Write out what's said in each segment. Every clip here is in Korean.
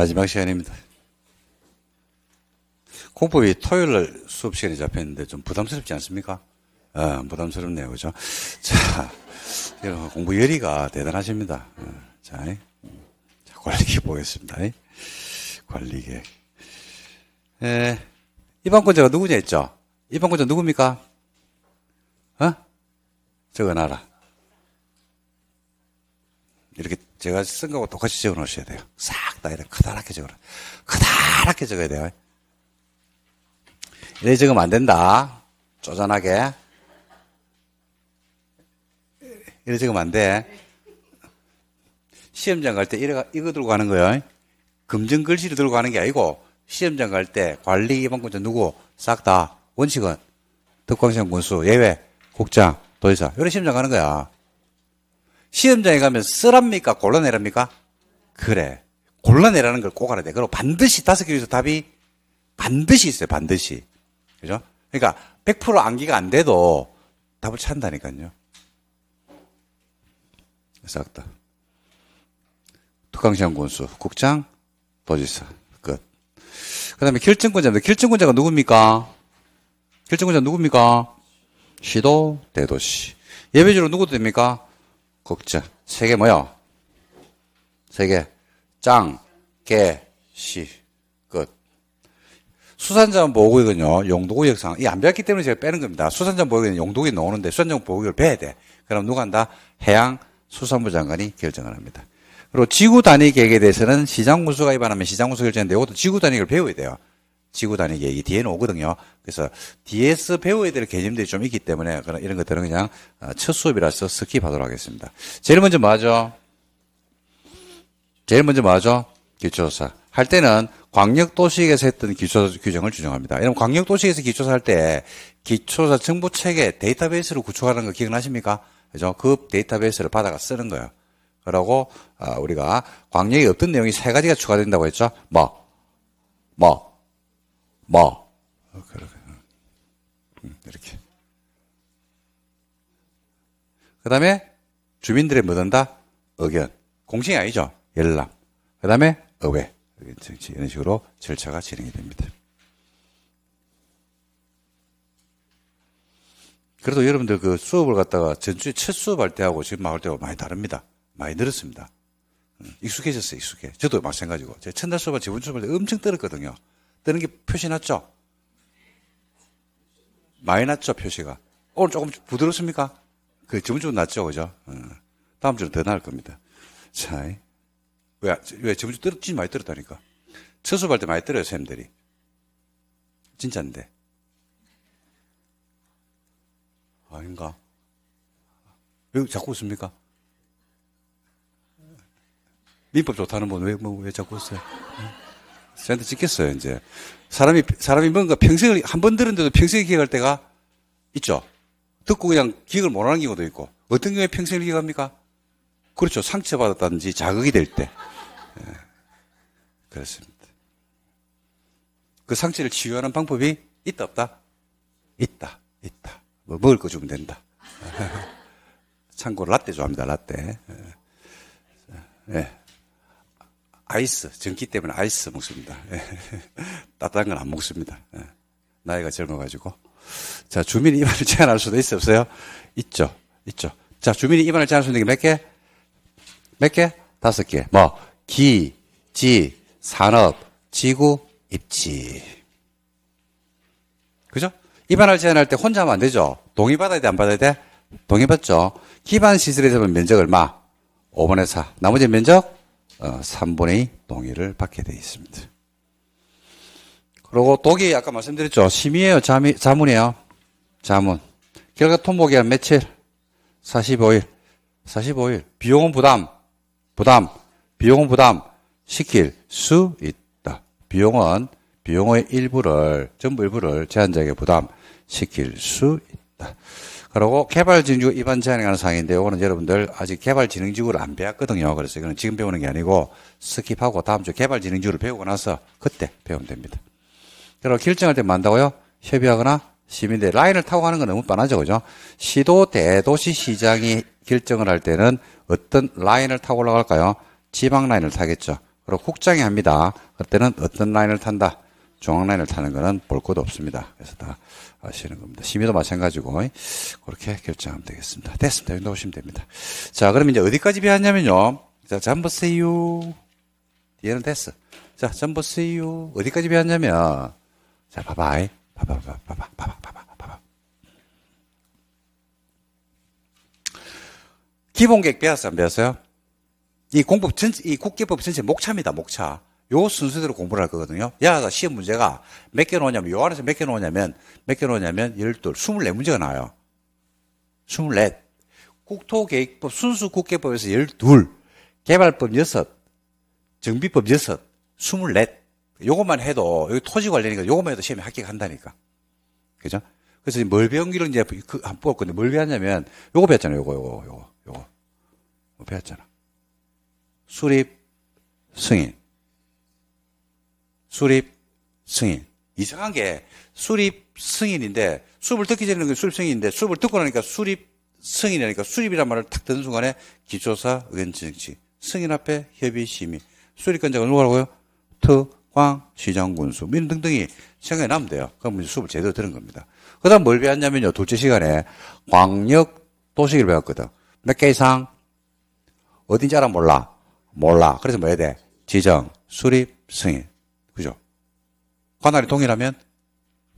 마지막 시간입니다. 공법이 토요일 날 수업 시간에 잡혔는데 좀 부담스럽지 않습니까? 아, 부담스럽네요. 그죠? 자, 공부 열의가 대단하십니다. 어, 자, 자 관리계 보겠습니다. 관리계. 이방권자가 누구냐 했죠? 이방권자 누굽니까? 어? 적어놔라. 이렇게 제가 쓴 거하고 똑같이 적어 놓으셔야 돼요. 싹 크다 이래 커다랗게 적어라. 크다랗게 적어야 돼요. 이래 적으면 안 된다. 쪼잔하게. 이래 적으면 안 돼. 시험장 갈 때이 이거 들고 가는 거예요. 금전 글씨를 들고 가는 게 아니고 시험장 갈 때 관리 예방권자 누구 싹다 원칙은 특강시험 군수 예외 국장 도의사 이런 시험장 가는 거야. 시험장에 가면 쓰랍니까? 골라내랍니까? 그래. 골라내라는 걸 꼭 알아야 돼. 그리고 반드시 다섯 개 중에서 답이 반드시 있어요. 반드시. 그죠? 그러니까 100% 암기가 안 돼도 답을 찾는다니까요. 싹 다. 특강시험 군수, 국장, 도지사. 끝. 그 다음에 결정권자입니다. 결정권자가 누굽니까? 결정권자 누굽니까? 시도, 대도시. 예배적으로 누구도 됩니까? 국장세 개 뭐야? 세 개. 짱, 개, 시. 끝. 수산점 보호구역은요, 용도구역상, 이 안 배웠기 때문에 제가 빼는 겁니다. 수산점 보호구역은 용도구역에 나오는데 수산점 보호구역을 빼야 돼. 그럼 누가 한다? 해양 수산부 장관이 결정을 합니다. 그리고 지구 단위 계획에 대해서는 시장 군수가 입안하면 시장 군수 결정인데 이것도 지구 단위를 배워야 돼요. 지구 단위 계획이 뒤에는 오거든요. 그래서 DS 배워야 될 개념들이 좀 있기 때문에 그런 이런 것들은 그냥 어, 첫 수업이라서 스킵하도록 하겠습니다. 제일 먼저 뭐죠 제일 먼저 뭐죠? 기초조사. 할 때는 광역도시에서 했던 기초 조사 규정을 규정합니다. 이런 광역도시에서 기초사 할 때 기초사 정보 체계 데이터베이스를 구축하는 거 기억나십니까? 그죠? 그 데이터베이스를 받아가 쓰는 거예요. 그러고 아, 우리가 광역에 없던 내용이 세 가지가 추가된다고 했죠. 뭐, 뭐, 뭐 음, 이렇게. 그 다음에 주민들의 묻든다 뭐 의견. 공식이 아니죠. 열람, 그 다음에 의회. 이런 식으로 절차가 진행이 됩니다. 그래도 여러분들 그 수업을 갖다가 전주에 첫 수업할 때하고 지금 나올 때하고 많이 다릅니다. 많이 늘었습니다. 음, 익숙해졌어요, 익숙해. 저도 마찬가지고. 제가 첫날 수업한 지분 수업할 때 엄청 떨었거든요. 뜨는 게 표시 났죠? 많이 났죠, 표시가. 오늘 조금 부드럽습니까? 그, 지분 좀 났죠, 그죠? 음, 다음 주는 더 나을 겁니다. 자. 왜, 왜 저번 주 떨어지 많이 떨었다니까. 첫수할때 많이 떨어요, 쌤들이. 진짜인데. 아닌가? 왜 자꾸 웃습니까? 민법 좋다는 분 왜, 뭐, 왜 자꾸 웃어요? 저한 찍겠어요, 이제. 사람이, 사람이 뭔가 평생을, 한 번 들은데도 평생 기억할 때가 있죠. 듣고 그냥 기억을 못 하는 경우도 있고. 어떤 경우에 평생을 기억합니까? 그렇죠. 상처받았다든지 자극이 될 때. 예, 그렇습니다. 그 상처를 치유하는 방법이 있다 없다? 있다, 있다. 뭐 먹을 거 주면 된다. 참고로 라떼 좋아합니다. 라떼. 예. 예. 아이스 전기 때문에 아이스 먹습니다. 예. 따뜻한 건 안 먹습니다. 예. 나이가 젊어가지고 자 주민이 입안을 제한할 수도 있어 없어요? 있죠, 있죠. 자 주민이 입안을 제한할 수 있는 게 몇 개? 몇 개? 다섯 개. 뭐 기, 지, 산업, 지구, 입지. 그죠? 입안을 제한할 때 혼자 하면 안 되죠? 동의 받아야 돼, 안 받아야 돼? 동의 받죠? 기반 시설에 대한 면적 얼마? 5분의 4. 나머지 면적? 어, 3분의 2 동의를 받게 되어 있습니다. 그리고 독이 아까 말씀드렸죠? 심의예요, 자미, 자문이에요. 자문. 결과 통보기한 며칠? 45일. 45일. 비용은 부담. 부담. 비용 부담 시킬 수 있다. 비용은 비용의 일부를 전부 일부를 제한자에게 부담시킬 수 있다. 그리고 개발진흥지구 입안 제한에 관한 사항인데 이거는 여러분들 아직 개발진행지구를안 배웠거든요. 그래서 이거는 지금 배우는 게 아니고 스킵하고 다음 주개발진행지구를 배우고 나서 그때 배우면 됩니다. 그리고 결정할 때 만다고요? 협의하거나 시민대 라인을 타고 가는 건 너무 뻔하죠, 그죠? 시도 대도시 시장이 결정을 할 때는 어떤 라인을 타고 올라갈까요? 지방 라인을 타겠죠. 그리고 국장이 합니다. 그때는 어떤 라인을 탄다? 중앙 라인을 타는 거는 볼 것도 없습니다. 그래서 다 아시는 겁니다. 심의도 마찬가지고 그렇게 결정하면 되겠습니다. 됐습니다. 여기 넣시면 됩니다. 자, 그럼 이제 어디까지 배웠냐면요. 자, 잠보세요. 얘는 됐어. 자, 잠보세요. 어디까지 배웠냐면 자, 봐봐. 봐봐, 봐봐, 봐봐, 봐봐, 봐봐, 봐봐. 기본객 배웠어, 안 배웠어요? 이 공법 전, 이 국기법 전체 목차입니다, 목차. 요 순서대로 공부를 할 거거든요. 야가 시험 문제가 몇 개 나오냐면, 요 안에서 몇 개 나오냐면, 몇 개 나오냐면, 12, 24문제가 나와요. 24. 국토계획법, 순수 국계법에서 12, 개발법 6, 정비법 6, 24. 요것만 해도, 여기 토지 관련이니까 요것만 해도 시험에 합격한다니까. 그죠? 그래서 뭘 배운 기를 이제 그, 안 뽑았거든요. 뭘 배웠냐면, 요거 배웠잖아요. 요거, 요거, 요거. 요거 뭐 배웠잖아. 수립 승인. 수립 승인. 이상한 게 수립 승인인데 수업을 듣기 전에는 그러니까 수립 승인인데 수업을 듣고 나니까 수립 승인이니까 수립이란 말을 탁 듣는 순간에 기초사 의견 정치 승인 앞에 협의 심의 수립권자가 누구라고요? 특광 시장군수 민 등등이 생각이 나면 돼요. 그럼 수업을 제대로 들은 겁니다. 그다음 뭘 배웠냐면요. 둘째 시간에 광역 도시기를 배웠거든. 몇 개상 어딘지 알아 몰라. 몰라. 그래서 뭐 해야 돼? 지정, 수립, 승인. 그죠? 관할이 동일하면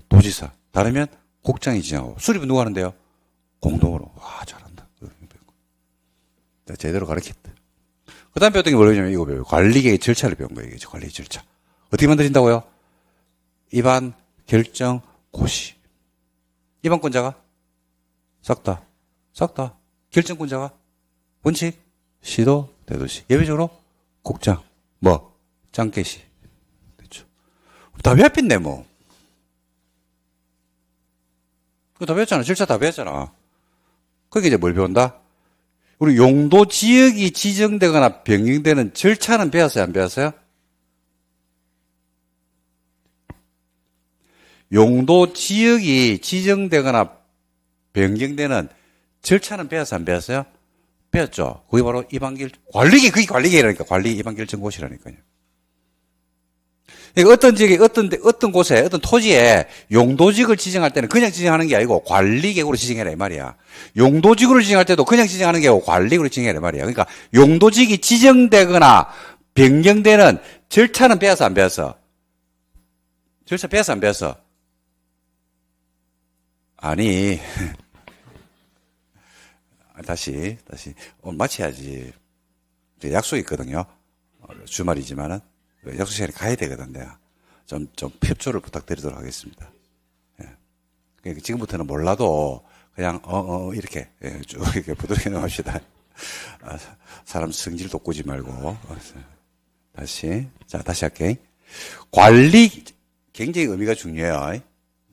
도지사, 다르면 국장이 지정하고 수립은 누가 하는데요? 공동으로. 와, 잘한다. 내가 제대로 가르쳤다. 그 다음 배웠던 게 뭐냐면 이거 배워요. 관리계의 절차를 배운 거예요. 이게 관리 절차. 어떻게 만들어진다고요? 입안, 결정, 고시. 입안권자가 싹 다, 싹 다. 결정권자가 원칙, 시도, 대도시. 예외적으로 곡장, 뭐, 짱깨시. 그렇죠. 다 배웠겠네, 뭐. 그거 다 배웠잖아. 절차 다 배웠잖아. 그게 이제 뭘 배운다? 우리 용도 지역이 지정되거나 변경되는 절차는 배웠어요? 안 배웠어요? 용도 지역이 지정되거나 변경되는 절차는 배웠어요? 안 배웠어요? 빼었죠. 그게 바로 이방길 관리계 그게 관리계라니까 관리 이방길 증거시라니까요 그러니까 어떤 지역에 어떤 데, 어떤 곳에 어떤 토지에 용도직을 지정할 때는 그냥 지정하는 게 아니고 관리계으로 지정해라 이 말이야. 용도직으로 지정할 때도 그냥 지정하는 게 아니고 관리계으로 지정해라 이 말이야. 그러니까 용도직이 지정되거나 변경되는 절차는 빼서 안빼어 절차 빼서 안빼어 아니 다시, 다시. 오늘 어, 마쳐야지. 약속이 있거든요. 어, 주말이지만은. 그 약속 시간에 가야 되거든요. 좀, 좀 협조를 부탁드리도록 하겠습니다. 예. 그러니까 지금부터는 몰라도 그냥, 어, 어, 이렇게, 예, 쭉 이렇게 부드럽게 넘어갑시다. 아, 사람 성질 돋구지 말고. 다시. 자, 다시 할게. 관리, 굉장히 의미가 중요해요.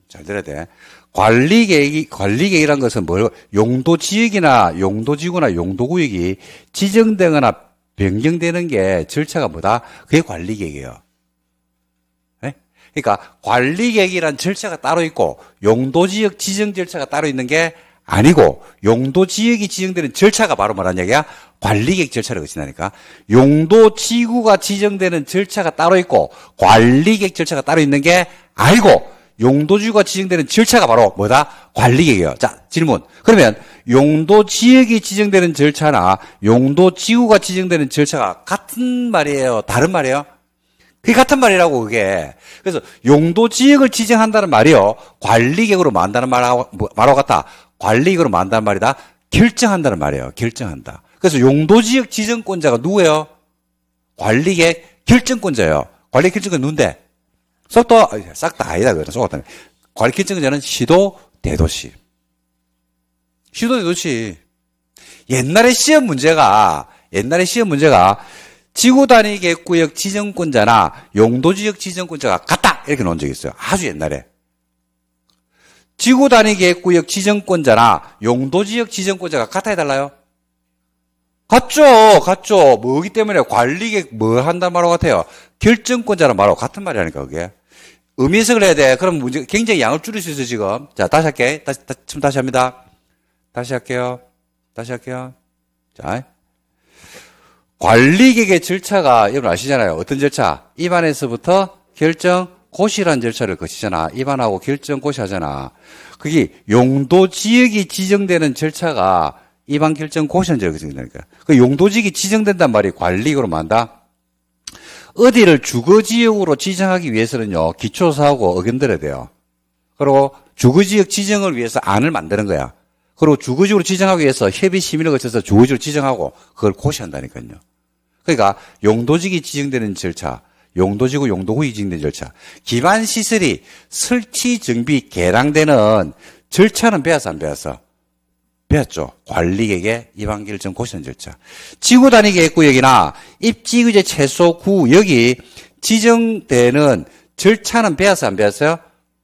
잘 들어야 돼. 관리 계획, 관리 계획이란 것은 뭘, 용도 지역이나 용도 지구나 용도 구역이 지정되거나 변경되는 게 절차가 뭐다? 그게 관리 계획이에요. 네? 예? 그러니까 관리 계획이란 절차가 따로 있고 용도 지역 지정 절차가 따로 있는 게 아니고 용도 지역이 지정되는 절차가 바로 말한 얘기야. 관리 계획 절차라고 지나니까 용도 지구가 지정되는 절차가 따로 있고 관리 계획 절차가 따로 있는 게 아니고 용도지구가 지정되는 절차가 바로 뭐다? 관리계획이에요. 자, 질문. 그러면 용도지역이 지정되는 절차나 용도지구가 지정되는 절차가 같은 말이에요? 다른 말이에요? 그게 같은 말이라고 그게. 그래서 용도지역을 지정한다는 말이요. 관리계획으로 만다는 말하고, 말하고 같다. 관리계획으로 만다는 말이다. 결정한다는 말이에요. 결정한다. 그래서 용도지역 지정권자가 누구예요? 관리계 결정권자예요. 관리 결정권 누군데? 썩도 아, 싹다 아니다 그거는 속았다. 괄킨증자는 시도 대도시. 시도 대도시. 옛날에 시험 문제가 옛날에 시험 문제가 지구 단위 계구역 지정권자나 용도 지역 지정권자가 같다 이렇게 놓은 적이 있어요. 아주 옛날에. 지구 단위 계획구역 지정권자나 용도 지역 지정권자가 같아야 달라요? 같죠, 같죠. 뭐기 때문에 관리계획 뭐 한단 말하고 같아요? 결정권자는 말하고 같은 말이라니까, 그게. 의미 해석을 해야 돼. 그럼 문제, 굉장히 양을 줄일 수 있어, 지금. 자, 다시 할게. 다시, 다시, 지금 다시 합니다. 다시 할게요. 다시 할게요. 자. 관리계획의 절차가, 여러분 아시잖아요. 어떤 절차? 입안에서부터 결정, 고시는 절차를 거치잖아. 입안하고 결정, 고시하잖아. 그게 용도 지역이 지정되는 절차가 입안 결정, 고시한 절차가 거친다니까. 그 용도 지역이 지정된단 말이 관리객으로 만다? 한 어디를 주거지역으로 지정하기 위해서는요, 기초사하고 의견들어야 돼요. 그리고 주거지역 지정을 위해서 안을 만드는 거야. 그리고 주거지역으로 지정하기 위해서 협의 시민을 거쳐서 주거지역을 지정하고 그걸 고시한다니까요. 그러니까 용도지이 지정되는 절차, 용도지구 용도구이 지정된 절차, 기반시설이 설치, 정비, 개량되는 절차는 배워서 안 배워서 배웠죠. 관리객의 이방기를 좀고쳐절차 지구 단위 계획구역이나 입지구제 최소 구역이 지정되는 절차는 배웠어요? 안 배웠어요?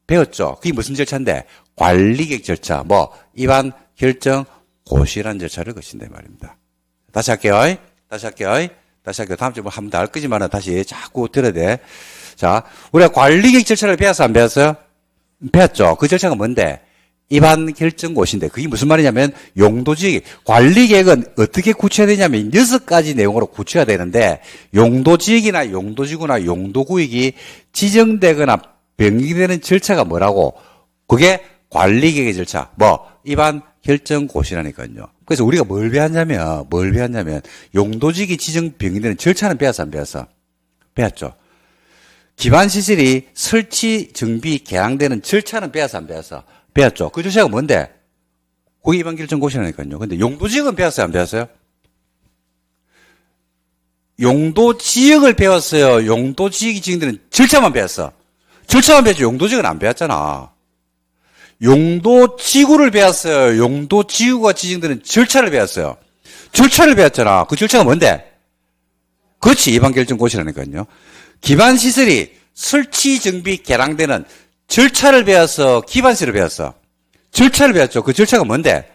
배웠죠. 그게 무슨 절차인데? 관리객 절차, 뭐, 입안 결정 고시라는 절차를 거친단 말입니다. 다시 할게요. 다시 할게요. 다시 할게요. 다음 주에 뭐 하면 다알 거지만 다시 자꾸 들어야 돼. 자, 우리가 관리객 절차를 배웠어? 안 배웠어요? 배웠죠. 그 절차가 뭔데? 입안 결정곳인데 그게 무슨 말이냐면 용도지역 관리계획은 어떻게 구체화되냐면 여섯 가지 내용으로 구체화되는데 용도지역이나 용도지구나 용도구역이 지정되거나 변경되는 절차가 뭐라고 그게 관리계획의 절차 뭐 입안 결정곳이라니까요. 그래서 우리가 뭘 배웠냐면 뭘 배웠냐면 용도지역이 지정 변경되는 절차는 배웠어 안 배웠어 배웠죠. 기반 시설이 설치 정비 개항되는 절차는 배웠어 안 배웠어 배웠죠. 그 주제가 뭔데? 고기 이방길정 고시라니까요. 근데 용도 지역은 배웠어요? 안 배웠어요? 용도 지역을 배웠어요. 용도 지역이 지금들는 절차만 배웠어. 절차만 배웠죠 용도 지역은 안 배웠잖아. 용도 지구를 배웠어요. 용도 지구가 지정되는 절차를 배웠어요. 절차를 배웠잖아. 그 절차가 뭔데? 그렇지. 예방결정 고시라니까요. 기반시설이 설치, 정비, 개량되는 절차를 배웠어? 기반세를 배웠어? 절차를 배웠죠. 그 절차가 뭔데?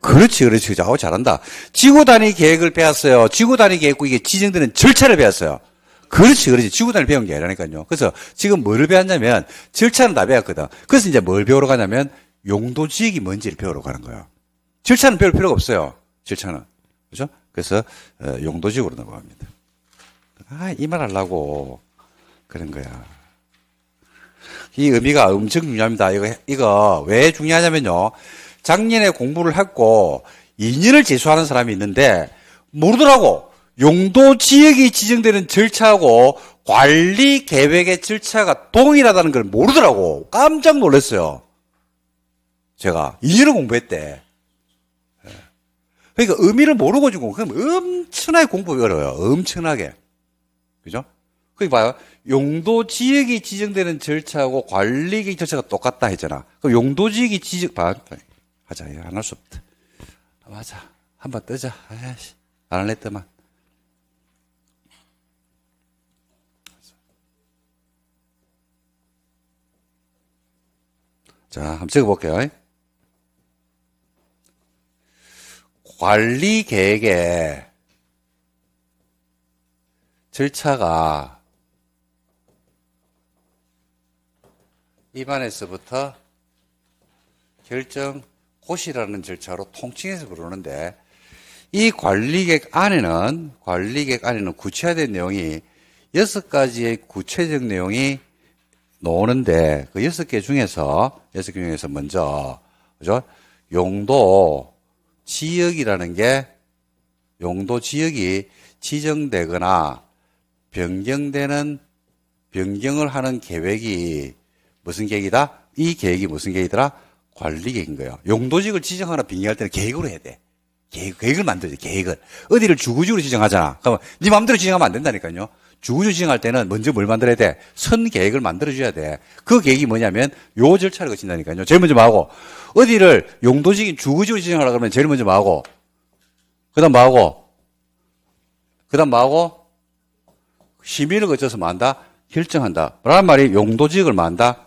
그렇지, 그렇지. 아우, 잘한다. 지구 단위 계획을 배웠어요. 지구 단위 계획고 이게 지정되는 절차를 배웠어요. 그렇지, 그렇지. 지구 단위 배운 게 아니라니까요. 그래서 지금 뭘 배웠냐면 절차는 다 배웠거든. 그래서 이제 뭘 배우러 가냐면 용도 지역이 뭔지를 배우러 가는 거예요. 절차는 배울 필요가 없어요. 절차는. 그죠? 그래서 어, 용도 지역으로 넘어갑니다. 아, 이 말 하려고 그런 거야. 이 의미가 엄청 중요합니다. 이거, 이거 왜 중요하냐면요. 작년에 공부를 했고 2년을 재수하는 사람이 있는데 모르더라고. 용도 지역이 지정되는 절차하고 관리 계획의 절차가 동일하다는 걸 모르더라고. 깜짝 놀랐어요. 제가 2년을 공부했대. 예. 그러니까 의미를 모르고 지금 그럼 엄청나게 공부를 어려요. 워 엄청나게. 그죠? 그게 봐요. 용도 지역이 지정되는 절차하고 관리기 절차가 똑같다 했잖아. 그 용도 지역이 지정, 봐. 하자. 안 할 수 없다. 아, 맞아. 한번 뜨자. 아이씨. 안 할래 때만. 자, 한번 찍어볼게요. 관리 계획에 절차가 입안에서부터 결정 고시라는 절차로 통칭해서 부르는데 이 관리객 안에는 관리객 안에는 구체화된 내용이 여섯 가지의 구체적 내용이 나오는데 그 여섯 개 중에서 여섯 개 중에서 먼저 그죠 용도 지역이라는 게 용도 지역이 지정되거나 변경되는 변경을 하는 계획이 무슨 계획이다? 이 계획이 무슨 계획이더라? 관리 계획인 거예요. 용도직을 지정하나 빙의할 때는 계획으로 해야 돼. 계획, 을 만들지, 계획을. 어디를 주구주로 지정하잖아. 그러면 네 마음대로 지정하면 안 된다니까요. 주구주 지정할 때는 먼저 뭘 만들어야 돼? 선 계획을 만들어줘야 돼. 그 계획이 뭐냐면 요 절차를 거친다니까요. 제일 먼저 뭐하고? 어디를 용도적인 주구주로 지정하라 그러면 제일 먼저 뭐하고? 그 다음 뭐하고? 그 다음 뭐하고? 심의를 거쳐서 만다? 결정한다. 라는 말이 용도지역을 만다?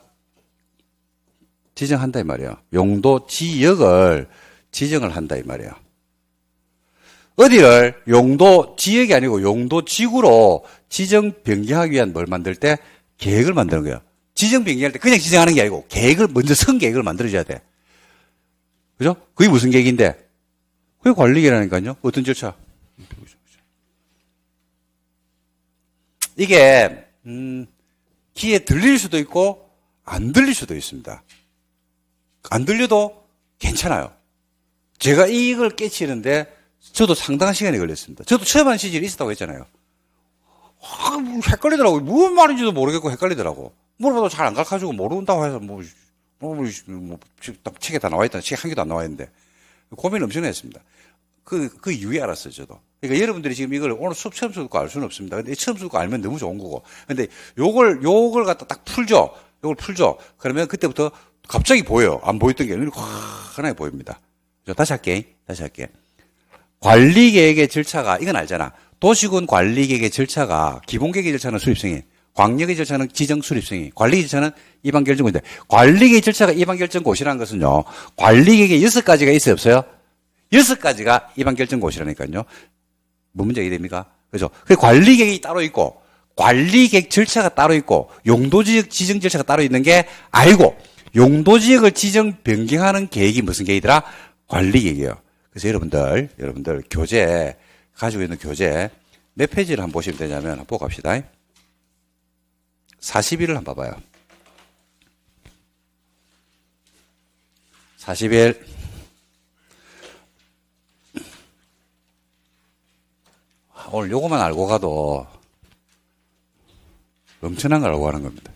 지정한다 이 말이에요. 용도 지역을 지정을 한다 이 말이에요. 어디를 용도 지역이 아니고 용도 지구로 지정 변경하기 위한 뭘 만들 때 계획을 만드는 거예요. 지정 변경할 때 그냥 지정하는 게 아니고 계획을 먼저 선 계획을 만들어줘야 돼. 그죠? 그게 무슨 계획인데? 그게 관리계라니까요. 어떤 절차? 이게 음, 귀에 들릴 수도 있고 안 들릴 수도 있습니다. 안 들려도 괜찮아요. 제가 이걸 깨치는데 저도 상당한 시간이 걸렸습니다. 저도 처음 한 시절이 있었다고 했잖아요. 아, 뭐 헷갈리더라고요. 무슨 말인지도 모르겠고 헷갈리더라고. 물어봐도 잘 안 가르쳐주고 모른다고 해서 뭐, 뭐, 뭐, 뭐, 뭐 책에 다 나와 있다책 한 개도 안 나와 있는데 고민을 엄청 했습니다. 그, 그 이후에 알았어요, 저도. 그러니까 여러분들이 지금 이걸 오늘 수업 처음 듣고 알 수는 없습니다. 근데 처음 듣고 알면 너무 좋은 거고. 근데 요걸, 요걸 갖다 딱 풀죠. 요걸 풀죠. 그러면 그때부터 갑자기 보여. 안 보였던 게 확 하나에 보입니다. 다시 할게. 다시 할게. 관리 계획의 절차가 이건 알잖아. 도시군 관리 계획의 절차가 기본 계획의 절차는 수립승인 광역의 절차는 지정 수립승인 관리 절차는 이방 결정고인데 관리 계획 절차가 이방 결정고시라는 것은요. 관리 계획에 여섯 가지가 있어요, 없어요? 여섯 가지가 이방 결정고시라니까요. 뭔 뭐 문제 이됩니까? 그죠? 그 관리 계획이 따로 있고 관리 계획 절차가 따로 있고 용도 지역 지정 절차가 따로 있는 게 아니고 용도 지역을 지정 변경하는 계획이 무슨 계획이더라? 관리 계획이에요. 그래서 여러분들, 여러분들 교재 가지고 있는 교재 몇 페이지를 한번 보시면 되냐면 한번 보고 갑시다. 40일을 한번 봐봐요. 40일. 오늘 요거만 알고 가도 엄청난 걸 알고 가는 겁니다.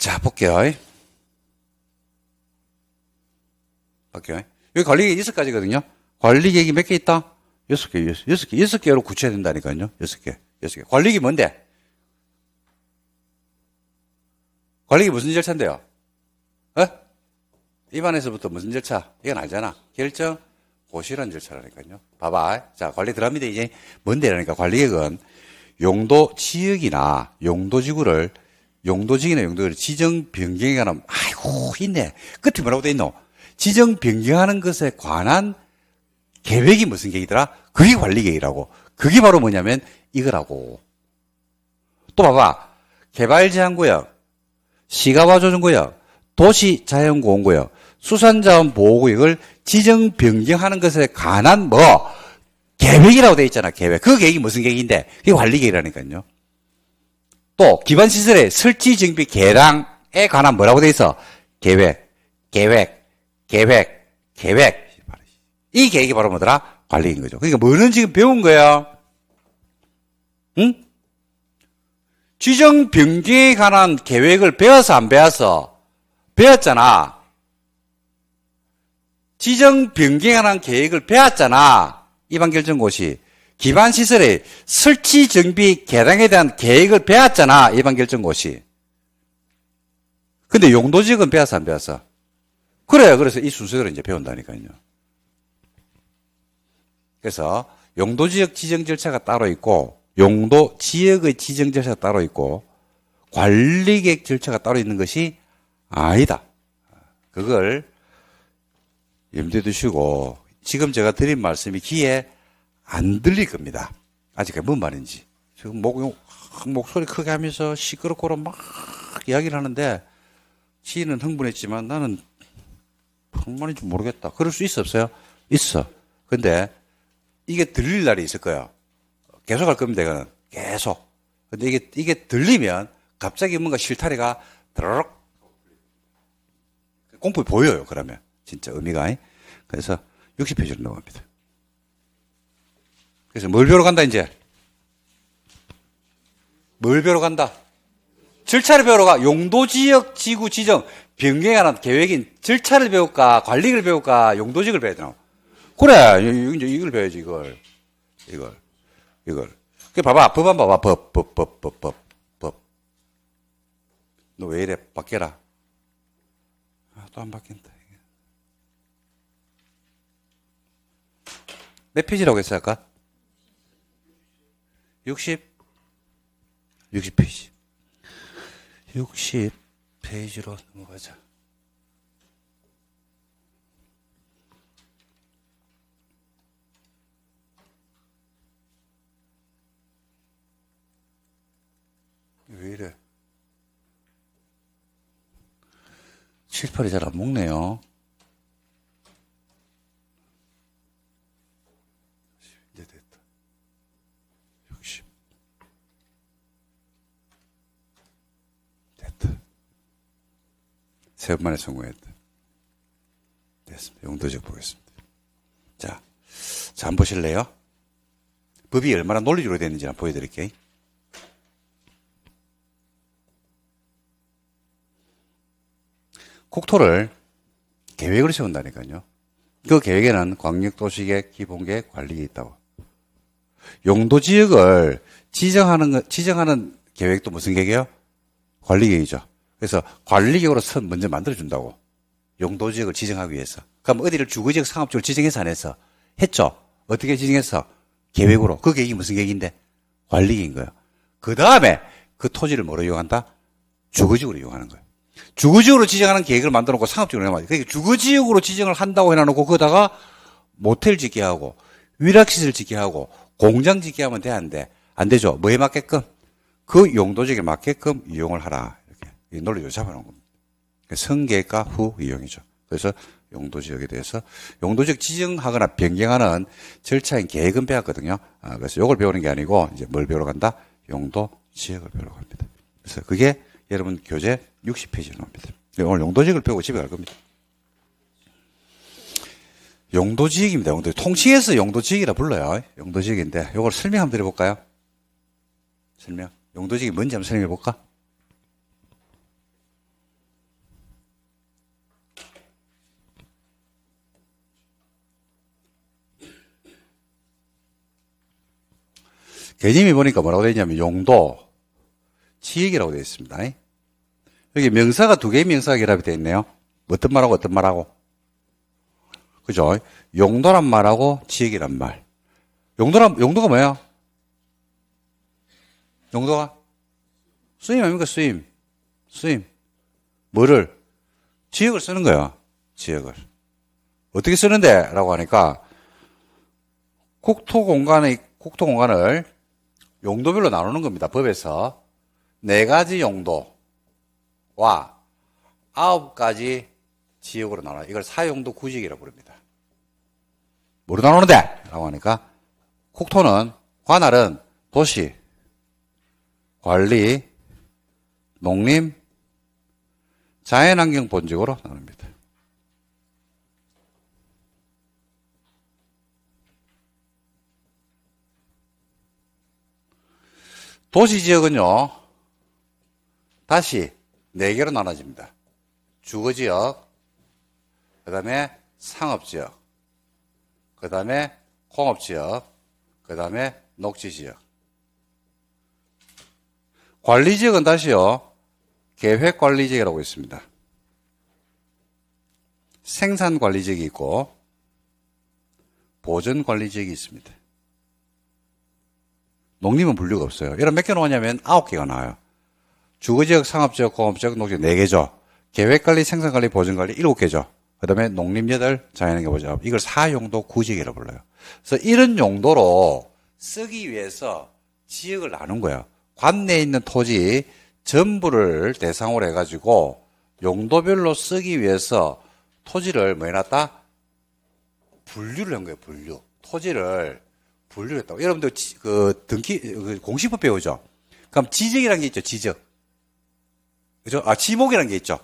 자, 볼게요. 볼게요. 여기 관리계획 여섯 가지거든요. 관리계획이 몇 개 있다? 여섯 개, 여섯 개, 여섯 개로 굳혀야 된다니까요. 여섯 개, 여섯 개. 관리계획이 뭔데? 관리계획이 무슨 절차인데요? 어? 입안에서부터 무슨 절차? 이건 알잖아. 결정, 고시란 절차라니까요. 봐봐. 자, 관리 드랍니다. 이제 뭔데라니까 관리계획은 용도 지역이나 용도 지구를 용도지이나 용도지 지정 변경에 관한 아이고 있네. 끝에 뭐라고 돼 있노? 지정 변경하는 것에 관한 계획이 무슨 계획이더라? 그게 관리 계획이라고. 그게 바로 뭐냐면 이거라고. 또 봐봐. 개발 제한 구역, 시가와 조정 구역, 도시 자연 공호 구역, 수산자원 보호 구역을 지정 변경하는 것에 관한 뭐 계획이라고 돼 있잖아. 계획. 그 계획이 무슨 계획인데? 그게 관리 계획이라니까요. 또기반 시설의 설치 정비 계량에 관한 뭐라고 돼 있어? 계획, 계획, 계획, 계획. 이 계획이 바로 뭐더라? 관리인 거죠. 그러니까 뭐는 지금 배운 거야? 응? 지정 변경에 관한 계획을 배워서 안 배워서 배웠잖아. 지정 변경에 관한 계획을 배웠잖아. 이반결정고시. 기반 시설의 설치 정비 계량에 대한 계획을 배웠잖아. 예방 결정고시. 근데 용도지역은 배웠어 안 배웠어? 그래요. 그래서 이 순서대로 이제 배운다니까요. 그래서 용도 지역 지정 절차가 따로 있고 용도 지역의 지정 절차가 따로 있고 관리 계획 절차가 따로 있는 것이 아니다. 그걸 염두에 두시고 지금 제가 드린 말씀이 기에 안 들릴 겁니다. 아직까지 뭔 말인지. 지금 목, 목소리 크게 하면서 시끄럽고로 막 이야기를 하는데 지인은 흥분했지만 나는 정말인지 모르겠다. 그럴 수 있어 없어요? 있어. 근데 이게 들릴 날이 있을 거예요. 계속 할 겁니다, 이거는. 계속. 근데 이게, 이게 들리면 갑자기 뭔가 실타래가 드르륵 공포 보여요, 그러면. 진짜 의미가. 그래서 6 0페이지갑니다 그래서 뭘 배우러 간다, 이제? 뭘 배우러 간다? 절차를 배우러 가. 용도 지역 지구 지정 변경하는 계획인 절차를 배울까, 관리를 배울까, 용도지역을 배워야 되나? 그래, 이제 이걸 배워야지, 이걸. 이걸. 이걸. 그 봐봐, 법 한번 봐봐, 법, 법, 법, 법, 법, 법. 너 왜 이래, 바뀌라 아, 또 안 바뀐다. 몇 페이지라고 했을까 60, 60페이지. 60페이지로 넘어가자. 왜 이래? 7 8이잘 안 먹네요. 세 번만에 성공했다. 됐습니다. 용도적 보겠습니다. 자, 자, 한 번 보실래요? 법이 얼마나 논리적으로 되는지 한번 보여드릴게요. 국토를 계획을 세운다니까요. 그 계획에는 광역도시계 기본계획 관리에 있다고. 용도 지역을 지정하는, 지정하는 계획도 무슨 계획이에요? 관리계획이죠. 그래서 관리계획으로 선 먼저 만들어준다고. 용도 지역을 지정하기 위해서. 그럼 어디를 주거지역 상업지역을 지정해서 안 해서? 했죠? 어떻게 지정해서? 계획으로. 그 계획이 무슨 계획인데? 관리계인 거예요. 그 다음에 그 토지를 뭐로 이용한다? 주거지역으로 이용하는 거예요. 주거지역으로 지정하는 계획을 만들어 놓고 상업지역으로 해놔. 야 그러니까 주거지역으로 지정을 한다고 해놔놓고 거다가 기 모텔 짓게 하고 위락시설 짓게 하고 공장 짓게 하면 되는데 안 되죠. 뭐에 맞게끔? 그 용도적에 맞게끔 이용을 하라. 논리로 잡아놓은 겁니다. 그 성계가 후 이용이죠. 그래서 용도 지역에 대해서 용도 지역 지정하거나 변경하는 절차인 계획은 배웠거든요. 아, 그래서 이걸 배우는 게 아니고 이제 뭘 배우러 간다? 용도 지역을 배우러 갑니다. 그래서 그게 여러분 교재 60페이지에 나옵니다. 네, 오늘 용도 지역을 배우고 집에 갈 겁니다. 용도 지역입니다. 용도 지역. 통칭해서 용도 지역이라 불러요. 용도 지역인데 이걸 설명 한번 드려볼까요? 설명. 용도 지역이 뭔지 한번 설명해 볼까? 개념이 보니까 뭐라고 되어 있냐면 용도, 지역이라고 되어 있습니다. 여기 명사가 두 개의 명사가 결합이 되어 있네요. 어떤 말하고 어떤 말하고. 그죠? 용도란 말하고 지역이란 말. 용도란, 용도가 뭐예요? 용도가? 수임 아닙니까? 수임. 수임. 뭐를? 지역을 쓰는 거예요. 지역을. 어떻게 쓰는데? 라고 하니까 국토 공간의, 국토 공간을 용도별로 나누는 겁니다. 법에서 네 가지 용도와 아홉 가지 지역으로 나눠. 이걸 사용도 구직이라고 부릅니다. 뭐로 나누는데? 라고 하니까 국토는 관할은 도시, 관리, 농림, 자연환경 본직으로 나눕니다. 도시 지역은요, 다시 네 개로 나눠집니다. 주거 지역, 그 다음에 상업 지역, 그 다음에 공업 지역, 그 다음에 녹지 지역. 관리 지역은 다시요, 계획 관리 지역이라고 있습니다. 생산 관리 지역이 있고, 보존 관리 지역이 있습니다. 농림은 분류가 없어요. 이런 몇개 나오냐면 아홉 개가 나와요. 주거지역, 상업지역, 공업지역, 농지역 4개죠. 계획관리, 생산관리, 보증관리 7개죠. 그 다음에 농림 8, 자연환경 보조 이걸 사용도 구직이라고 불러요. 그래서 이런 용도로 쓰기 위해서 지역을 나눈 거예요. 관내에 있는 토지 전부를 대상으로 해가지고 용도별로 쓰기 위해서 토지를 뭐 해놨다? 분류를 한 거예요, 분류. 토지를 분류를 했다고. 여러분들 그 등기 그 공식법 배우죠. 그럼 지적이라는 게 있죠. 지적. 그죠? 아 지목이라는 게 있죠.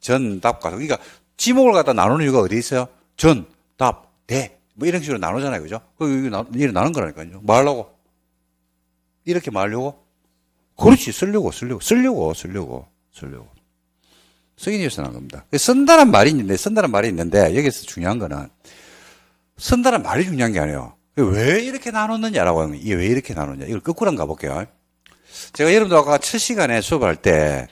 전, 답, 과. 그러니까 지목을 갖다 나누는 이유가 어디 있어요? 전, 답, 대. 뭐 이런 식으로 나누잖아요. 그죠? 그 얘를 나 나는 거라니까요. 말 하려고? 이렇게 말려고? 그렇지. 쓰려고, 쓰려고, 쓰려고, 쓰려고, 쓰려고. 쓰기 위해서 나온 겁니다. 그 쓴다는 말이 있는데, 쓴다는 말이 있는데, 여기서 중요한 거는, 쓴다는 말이 중요한 게 아니에요. 그 왜 이렇게 나눴느냐라고 하면 이게 왜 이렇게 나눴냐. 이걸 거꾸로 한 가볼게요. 제가 여러분들 아까 첫 시간에 수업할 때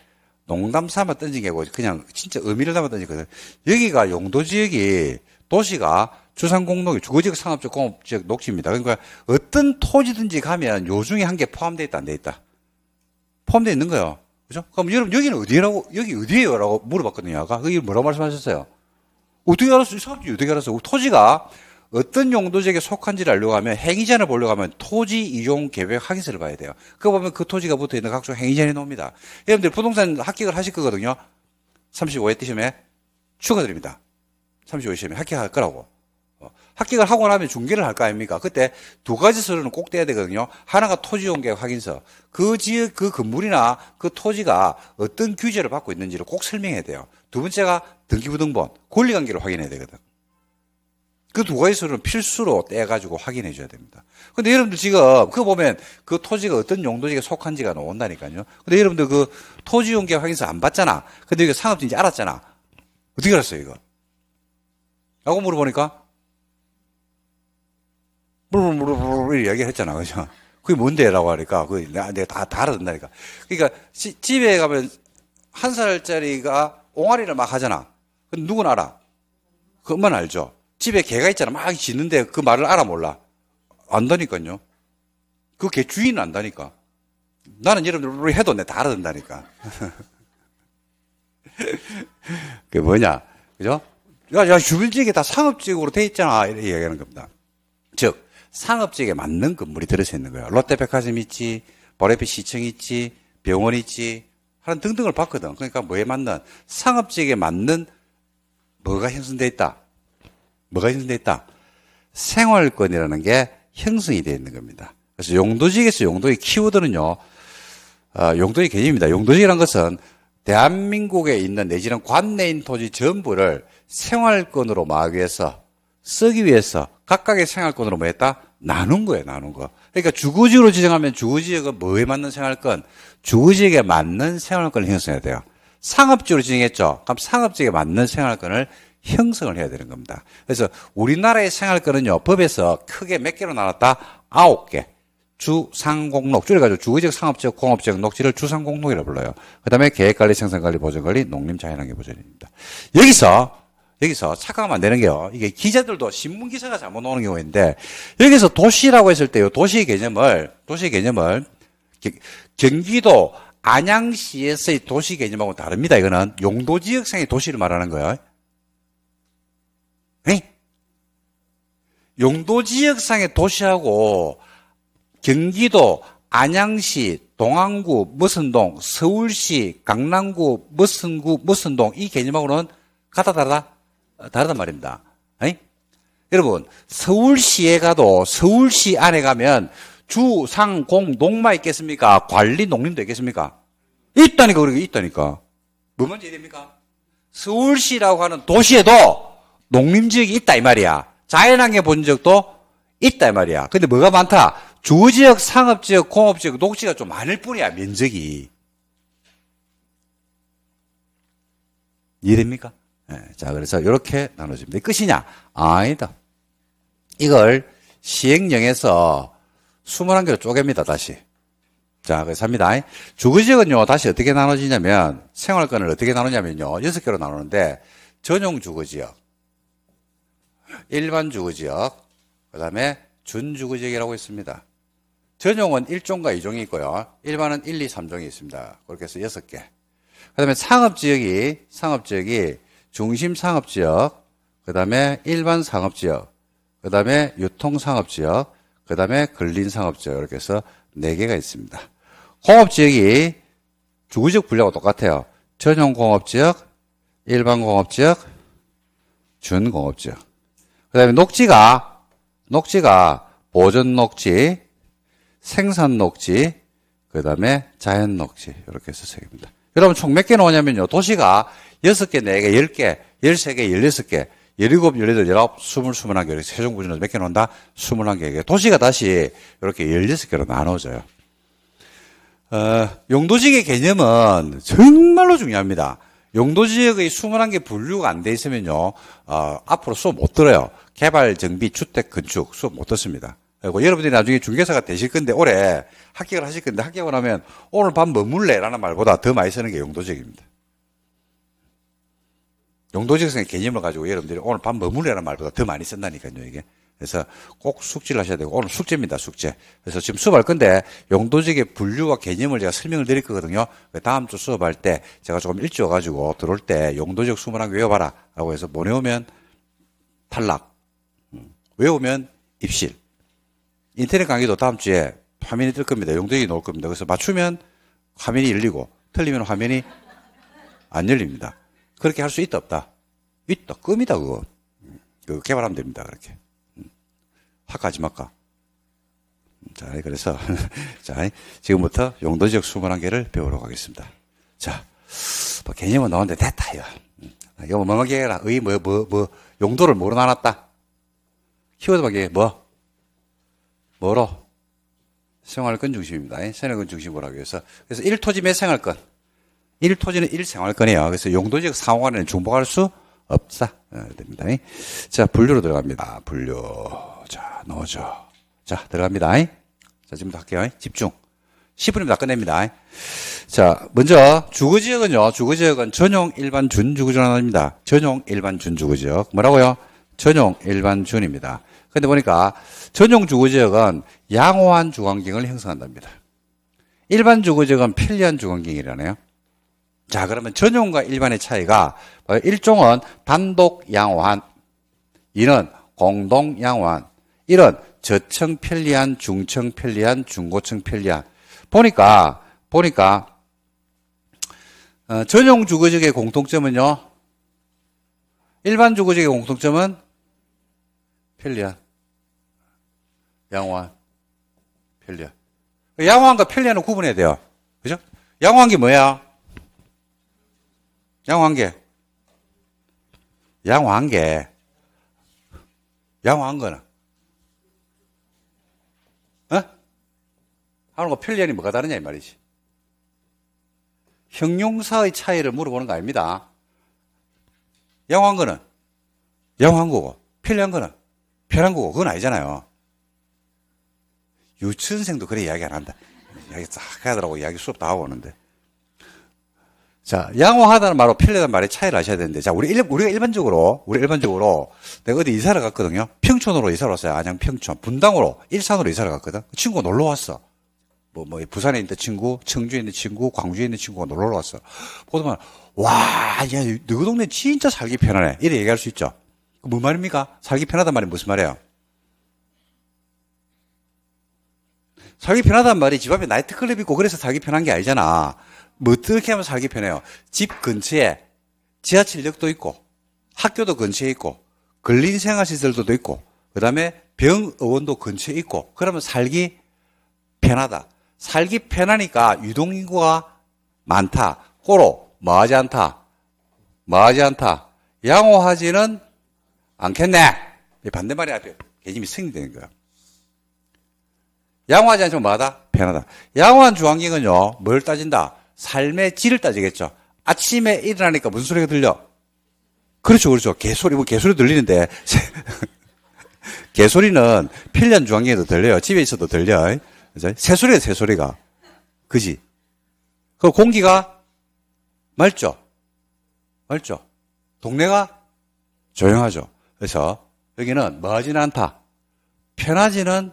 농담 삼아 던진 게 아니고 그냥 진짜 의미를 담아 던지거든요. 여기가 용도 지역이 도시가 주상공농이 주거지역 상업적 공업지역 녹지입니다. 그러니까 어떤 토지든지 가면 요 중에 한 개 포함되어 있다, 안되 있다? 포함되어 있는 거예요. 그죠? 그럼 여러분, 여기는 어디라고, 여기 어디예요? 라고 물어봤거든요. 아까. 그게 뭐라고 말씀하셨어요? 어떻게 알았어요? 사람들 어떻게 알았어요? 토지가 어떤 용도지역에 속한지를 알려고 하면 행위전을 보려고 하면 토지 이용 계획 확인서를 봐야 돼요. 그거 보면 그 토지가 붙어 있는 각종 행위전이 나옵니다. 여러분들 부동산 합격을 하실 거거든요. 35회 시험에 추가드립니다. 35회 시험에 합격할 거라고. 어, 합격을 하고 나면 중계를 할 거 아닙니까? 그때 두 가지 서류는 꼭 떼야 되거든요. 하나가 토지용 계획 확인서. 그 지역, 그 건물이나 그 토지가 어떤 규제를 받고 있는지를 꼭 설명해야 돼요. 두 번째가 등기부등본, 권리관계를 확인해야 되거든. 그두 가지 서류는 필수로 떼가지고 확인해 줘야 됩니다. 근데 여러분들 지금 그거 보면 그 토지가 어떤 용도지에 속한지가 나온다니까요. 근데 여러분들 그 토지 용계 확인서 안 봤잖아. 근데 이게 상업지인지 알았잖아. 어떻게 알았어요, 이거? 라고 물어보니까 물 물 물 물 물 이야기를 했잖아. 그죠? 그게 뭔데라고 하니까 그게 내가 다, 알아듣다니까. 그러니까 시, 집에 가면 한 살짜리가 옹알이를 막 하잖아. 누군 알아? 그것만 알죠. 집에 개가 있잖아. 막 짖는데 그 말을 알아 몰라. 안다니까요. 그 개 주인은 안다니까. 나는 여러분들 해도 내 다 알아듣는다니까. 그게 뭐냐. 그죠? 야, 야, 주변 지역이 다 상업지역으로 돼 있잖아. 이렇게 얘기하는 겁니다. 즉, 상업지역에 맞는 건물이 들어서 있는 거야. 롯데백화점 있지, 버레피 시청 있지, 병원 있지, 하는 등등을 봤거든. 그러니까 뭐에 맞는, 상업지역에 맞는 뭐가 형성되어 있다. 뭐가 형성되어 있다? 생활권이라는 게 형성이 되어 있는 겁니다. 그래서 용도지에서 용도의 키워드는요, 어, 용도의 개념입니다. 용도지라는 것은 대한민국에 있는 내지는 관내인 토지 전부를 생활권으로 막기 위해서 쓰기 위해서 각각의 생활권으로 뭐 했다? 나눈 거예요, 나눈 거. 그러니까 주거지로 지정하면 주거지역은 뭐에 맞는 생활권? 주거지역에 맞는 생활권을 형성해야 돼요. 상업지로 지정했죠. 그럼 상업지역에 맞는 생활권을 형성을 해야 되는 겁니다. 그래서 우리나라의 생활권은요, 법에서 크게 몇 개로 나눴다? 아홉 개. 주상공록, 줄여가지고 주의적, 상업적, 공업적 녹지를 주상공록이라고 불러요. 그 다음에 계획관리, 생산관리, 보전관리, 농림자연환계 보전입니다. 여기서, 여기서 착각하면 안 되는 게요. 이게 기자들도 신문기사가 잘못 오는경우인데 여기서 도시라고 했을 때요, 도시의 개념을, 도시의 개념을, 경기도 안양시에서의 도시 개념하고 다릅니다. 이거는 용도지역상의 도시를 말하는 거예요. 용도 지역상의 도시하고 경기도 안양시 동안구 무슨동, 서울시 강남구 무슨구 무슨동 이 개념하고는 같다 다르다 어, 다르단 말입니다. 에이? 여러분 서울시에 가도 서울시 안에 가면 주, 상, 공, 농마 있겠습니까? 관리 농림도 있겠습니까? 있다니까 그러고 있다니까. 뭐 먼저 됩니까? 서울시라고 하는 도시에도 농림지역이 있다 이 말이야. 자연환경 본 적도 있다 말이야. 근데 뭐가 많다? 주지역, 상업지역, 공업지역, 녹지가 좀 많을 뿐이야, 면적이. 이해됩니까? 네. 자, 그래서 이렇게 나눠집니다. 끝이냐? 아니다. 이걸 시행령에서 21개로 쪼갭니다, 다시. 자, 그래서 합니다. 주거지역은요, 다시 어떻게 나눠지냐면, 생활권을 어떻게 나누냐면요, 6개로 나누는데, 전용 주거지역, 일반 주거지역, 그 다음에 준주거지역이라고 있습니다. 전용은 1종과 2종이 있고요. 일반은 1, 2, 3종이 있습니다. 그렇게 해서 6개. 그 다음에 상업지역이, 상업지역이 중심 상업지역, 그 다음에 일반 상업지역, 그 다음에 유통 상업지역, 그 다음에 근린 상업지역, 이렇게 해서 4개가 있습니다. 공업지역이 주거지역 분류하고 똑같아요. 전용 공업지역, 일반 공업지역, 준공업지역. 그 다음에 녹지가, 녹지가 보존 녹지, 생산 녹지, 그 다음에 자연 녹지. 이렇게 해서 세 개입니다. 여러분 총 몇 개 나오냐면요. 도시가 6개, 4개, 10개, 13개, 16개, 17, 18, 19, 20, 21개. 이렇게 세종 부지는 몇개 나온다? 21개. 도시가 다시 이렇게 16개로 나눠져요. 어, 용도지역의 개념은 정말로 중요합니다. 용도지역의 21개 분류가 안 돼 있으면요, 어, 앞으로 수업 못 들어요. 개발 정비 주택 건축 수업 못 듣습니다. 그리고 여러분들이 나중에 중개사가 되실 건데 올해 합격을 하실 건데 합격을 하면 오늘 밤 머물래라는 말보다 더 많이 쓰는 게 용도적입니다. 용도적성의 개념을 가지고 여러분들이 오늘 밤 머물래라는 말보다 더 많이 쓴다니까요, 이게. 그래서 꼭 숙지를 하셔야 되고 오늘 숙제입니다, 숙제. 그래서 지금 수업할 건데 용도적의 분류와 개념을 제가 설명을 드릴 거거든요. 그 다음 주 수업할 때 제가 조금 일찍 와가지고 들어올 때 용도적 수문학 외워봐라라고 해서 못 외우면 탈락. 외우면 입실. 인터넷 강의도 다음 주에 화면이 뜰 겁니다. 용적이 나올 겁니다. 그래서 맞추면 화면이 열리고 틀리면 화면이 안 열립니다. 그렇게 할 수 있다 없다? 있다. 끔이다 그거. 그 개발하면 됩니다. 그렇게. 학까지 음. 말까 음, 자, 그래서 자, 지금부터 용도 지역 21개를 배우러 가겠습니다. 자, 뭐 개념은 나왔는데 됐다. 이거. 이거 멍하게 해라. 의, 뭐, 뭐, 뭐, 용도를 모르나 놨다. 키워드 바뀌게 뭐? 뭐로? 생활권 중심입니다. 예, 생활권 중심으로 하기 위해서. 그래서 1토지 몇 생활권? 1토지는 1생활권이에요. 그래서 용도지역 상호간에는 중복할 수 없다. 어, 됩니다. 예. 자, 분류로 들어갑니다. 분류. 자, 노조. 자, 들어갑니다. 예. 자, 지금부터 할게요. 집중. 10분이면 다 끝냅니다. 자, 먼저 주거지역은요. 주거지역은 전용 일반 준주거지역입니다. 전용 일반 준주거지역. 뭐라고요? 전용 일반 준입니다. 근데 보니까 전용 주거지역은 양호한 주관경을 형성한답니다. 일반 주거지역은 편리한 주관경이라네요. 자, 그러면 전용과 일반의 차이가 1종은 단독 양호한, 이는 공동 양호한, 이런 저층 편리한, 중층 편리한, 중고층 편리한. 보니까 보니까 어, 전용 주거지역의 공통점은요. 일반 주거지역의 공통점은 펠리안. 양호한. 펠리안. 양호한과 펠리안을 구분해야 돼요. 그죠? 양호한 게 뭐야? 양호한 게. 양호한 게. 양호한 거는. 어? 하는 거편리한이 뭐가 다르냐, 이 말이지. 형용사의 차이를 물어보는 거 아닙니다. 양호한 거는 양호한 거고, 편리한 거는 편한 거고 그건 아니잖아요. 유치원생도 그래 이야기 안 한다. 이야기 쫙 하더라고 이야기 수업 다 하고 오는데. 자, 양호하다는 말로 편리하다는 말의 차이를 아셔야 되는데, 자, 우리 일, 우리가 일반적으로, 우리 일반적으로, 내가 어디 이사를 갔거든요. 평촌으로 이사를 왔어요. 안양 평촌. 분당으로, 일산으로 이사를 갔거든. 그 친구가 놀러 왔어. 뭐, 뭐, 부산에 있는 친구, 청주에 있는 친구, 광주에 있는 친구가 놀러 왔어. 보더만, 와, 야, 너희 동네 진짜 살기 편하네. 이래 얘기할 수 있죠. 그뭔 뭐 말입니까? 살기 편하단 말이 무슨 말이에요? 살기 편하단 말이 집 앞에 나이트클럽 있고 그래서 살기 편한 게 아니잖아. 뭐 어떻게 하면 살기 편해요? 집 근처에 지하철역도 있고 학교도 근처에 있고 근린 생활시설도 있고 그 다음에 병의원도 근처에 있고 그러면 살기 편하다. 살기 편하니까 유동인구가 많다. 꼬로 뭐하지 않다. 뭐하지 않다. 양호하지는 않겠네. 반대말이 앞에 개념이 승리되는 거야. 양호하지 않으면 뭐하다? 편하다. 양호한 주황기는요, 뭘 따진다? 삶의 질을 따지겠죠. 아침에 일어나니까 무슨 소리가 들려? 그렇죠, 그렇죠. 개소리, 뭐 개소리 들리는데. 개소리는 필연 주황기에도 들려요. 집에 있어도 들려. 새소리가 새소리가. 그지? 그 공기가 맑죠? 맑죠? 동네가 조용하죠? 그래서 여기는 머진 않다. 편하지는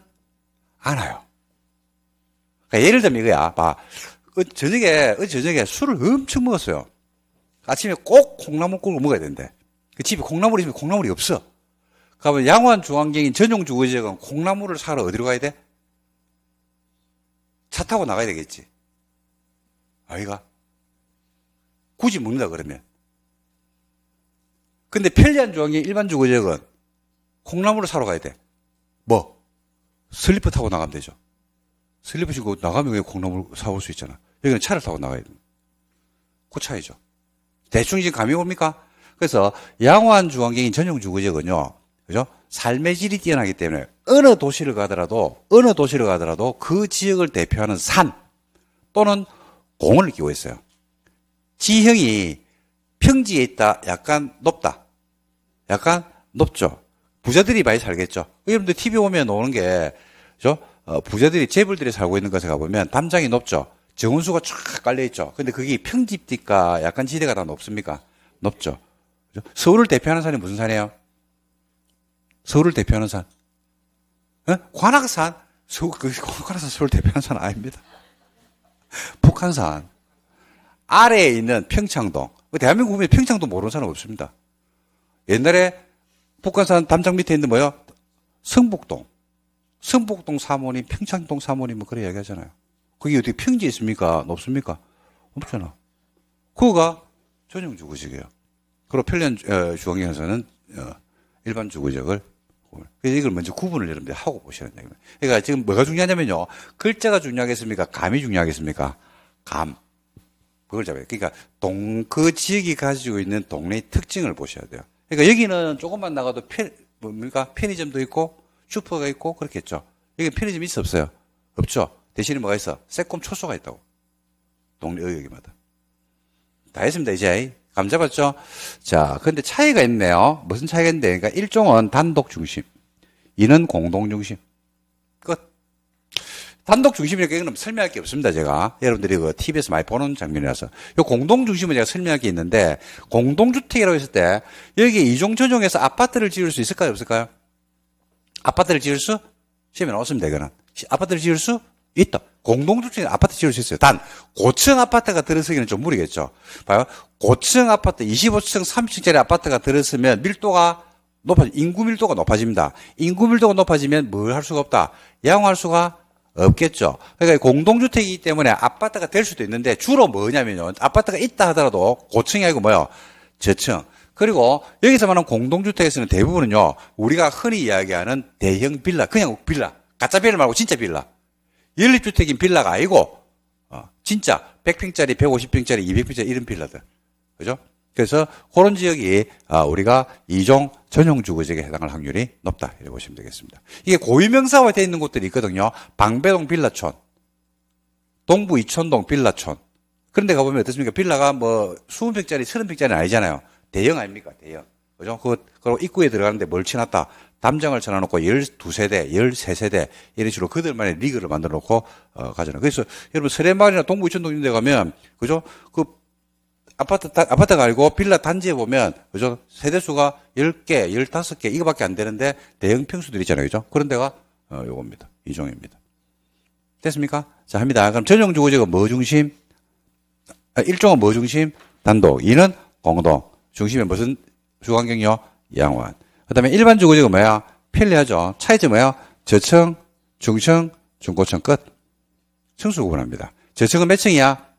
않아요. 그러니까 예를 들면 이거야. 봐. 그 저녁에, 어 저녁에 술을 엄청 먹었어요. 아침에 꼭 콩나물국을 먹어야 된대. 그 집에 콩나물이 있으면 콩나물이 없어. 그러면 양원 중앙경인 전용 주거지역은 콩나물을 사러 어디로 가야 돼? 차 타고 나가야 되겠지. 아이가? 굳이 먹는다 그러면. 근데 편리한 조항이 일반 주거지역은 콩나물을 사러 가야 돼. 뭐? 슬리퍼 타고 나가면 되죠. 슬리퍼 신고 나가면 왜 콩나물 사올 수 있잖아. 여기는 차를 타고 나가야 돼. 그 차이죠. 대충 지금 감이 옵니까? 그래서 양호한 주환경인 전용 주거지역은요. 그죠? 삶의 질이 뛰어나기 때문에 어느 도시를 가더라도 어느 도시를 가더라도 그 지역을 대표하는 산 또는 공을 끼고 있어요. 지형이 평지에 있다 약간 높다. 약간 높죠. 부자들이 많이 살겠죠. 여러분들 TV 보면 오는 게, 그죠? 어, 부자들이, 재벌들이 살고 있는 것에 가보면 담장이 높죠. 정원수가 쫙 깔려있죠. 근데 그게 평집디까 약간 지대가 다 높습니까? 높죠. 그죠? 서울을 대표하는 산이 무슨 산이에요? 서울을 대표하는 산. 에? 관악산? 서울, 그, 관악산 서울 대표하는 산 아닙니다. 북한산. 아래에 있는 평창동. 그 대한민국 보면 평창동 모르는 사람 없습니다. 옛날에 북한산 담장 밑에 있는 뭐야? 성북동. 성북동 사모님, 평창동 사모님 뭐 그래 얘기하잖아요. 그게 어떻평지 있습니까? 높습니까? 없잖아. 그거가 전용 주거지이에요 그리고 편리한 어, 주거지에서는 어, 일반 주거지역을 이걸 먼저 구분을 여러분들 하고 보시는 얘기입니다. 그러니까 지금 뭐가 중요하냐면요. 글자가 중요하겠습니까? 감이 중요하겠습니까? 감. 그걸 잡아요. 그러니까 동, 그 지역이 가지고 있는 동네의 특징을 보셔야 돼요. 그러니까 여기는 조금만 나가도 편, 뭡니까? 뭐, 그러니까 편의점도 있고 슈퍼가 있고 그렇겠죠. 여기 편의점이 있어 없어요? 없죠. 대신에 뭐가 있어? 새콤 초소가 있다고. 동네 의역마다. 다 했습니다, 이제. 감 잡았죠? 자, 근데 차이가 있네요. 무슨 차이가 있는데? 그러니까 일종은 단독 중심, 이는 공동 중심. 끝. 단독 중심의니까는 설명할 게 없습니다. 제가 여러분들이 그 TV에서 많이 보는 장면이라서 요 공동 중심은 제가 설명할 게 있는데 공동주택이라고 했을 때 여기 이종전용에서 아파트를 지을 수 있을까요? 없을까요? 아파트를 지을 수 시면 없습니다. 이거는 아파트를 지을 수 있다. 공동주택에 아파트 지을 수 있어요. 단 고층 아파트가 들어서기는 좀 무리겠죠. 봐요. 고층 아파트 25층, 30층짜리 아파트가 들어서면 밀도가 높아 인구 밀도가 높아집니다. 인구 밀도가 높아지면 뭘 할 수가 없다. 야옹할 수가 없겠죠. 그러니까 공동주택이기 때문에 아파트가 될 수도 있는데 주로 뭐냐면요. 아파트가 있다 하더라도 고층이 아니고 뭐요? 저층. 그리고 여기서 말하는 공동주택에서는 대부분은요. 우리가 흔히 이야기하는 대형 빌라, 그냥 빌라. 가짜 빌라 말고 진짜 빌라. 연립주택인 빌라가 아니고 어, 진짜 100평짜리, 150평짜리, 200평짜리 이런 빌라들. 그죠? 그래서 그런 지역이 아, 우리가 이종 전용 주거지역에 해당할 확률이 높다. 이렇게 보시면 되겠습니다. 이게 고유명사화 되어 있는 곳들이 있거든요. 방배동 빌라촌, 동부 이촌동 빌라촌. 그런데 가보면 어떻습니까? 빌라가 뭐 20평짜리, 30평짜리 아니잖아요. 대형 아닙니까? 대형. 그죠? 그, 그리고 입구에 들어가는데 뭘 치놨다. 담장을 쳐놔놓고 12세대, 13세대, 이런 식으로 그들만의 리그를 만들어 놓고, 어, 가잖아요. 그래서 여러분, 서래마을이나 동부 이촌동 이런 데 가면, 그죠? 그 아파트, 아파트 갈고 빌라 단지에 보면, 그죠? 세대수가 10개, 15개, 이거밖에 안 되는데, 대형 평수들이 있잖아요. 그죠? 그런 데가, 어, 요겁니다. 이 종입니다. 됐습니까? 자, 합니다. 그럼 전용 주거지가 뭐 중심? 아, 1종은 뭐 중심? 단독. 2는 공동. 중심에 무슨 주거환경이요? 양환. 그 다음에 일반 주거지가 뭐야? 편리하죠. 차이점 뭐야? 저층, 중층, 중고층 끝. 층수 구분합니다. 저층은 몇 층이야?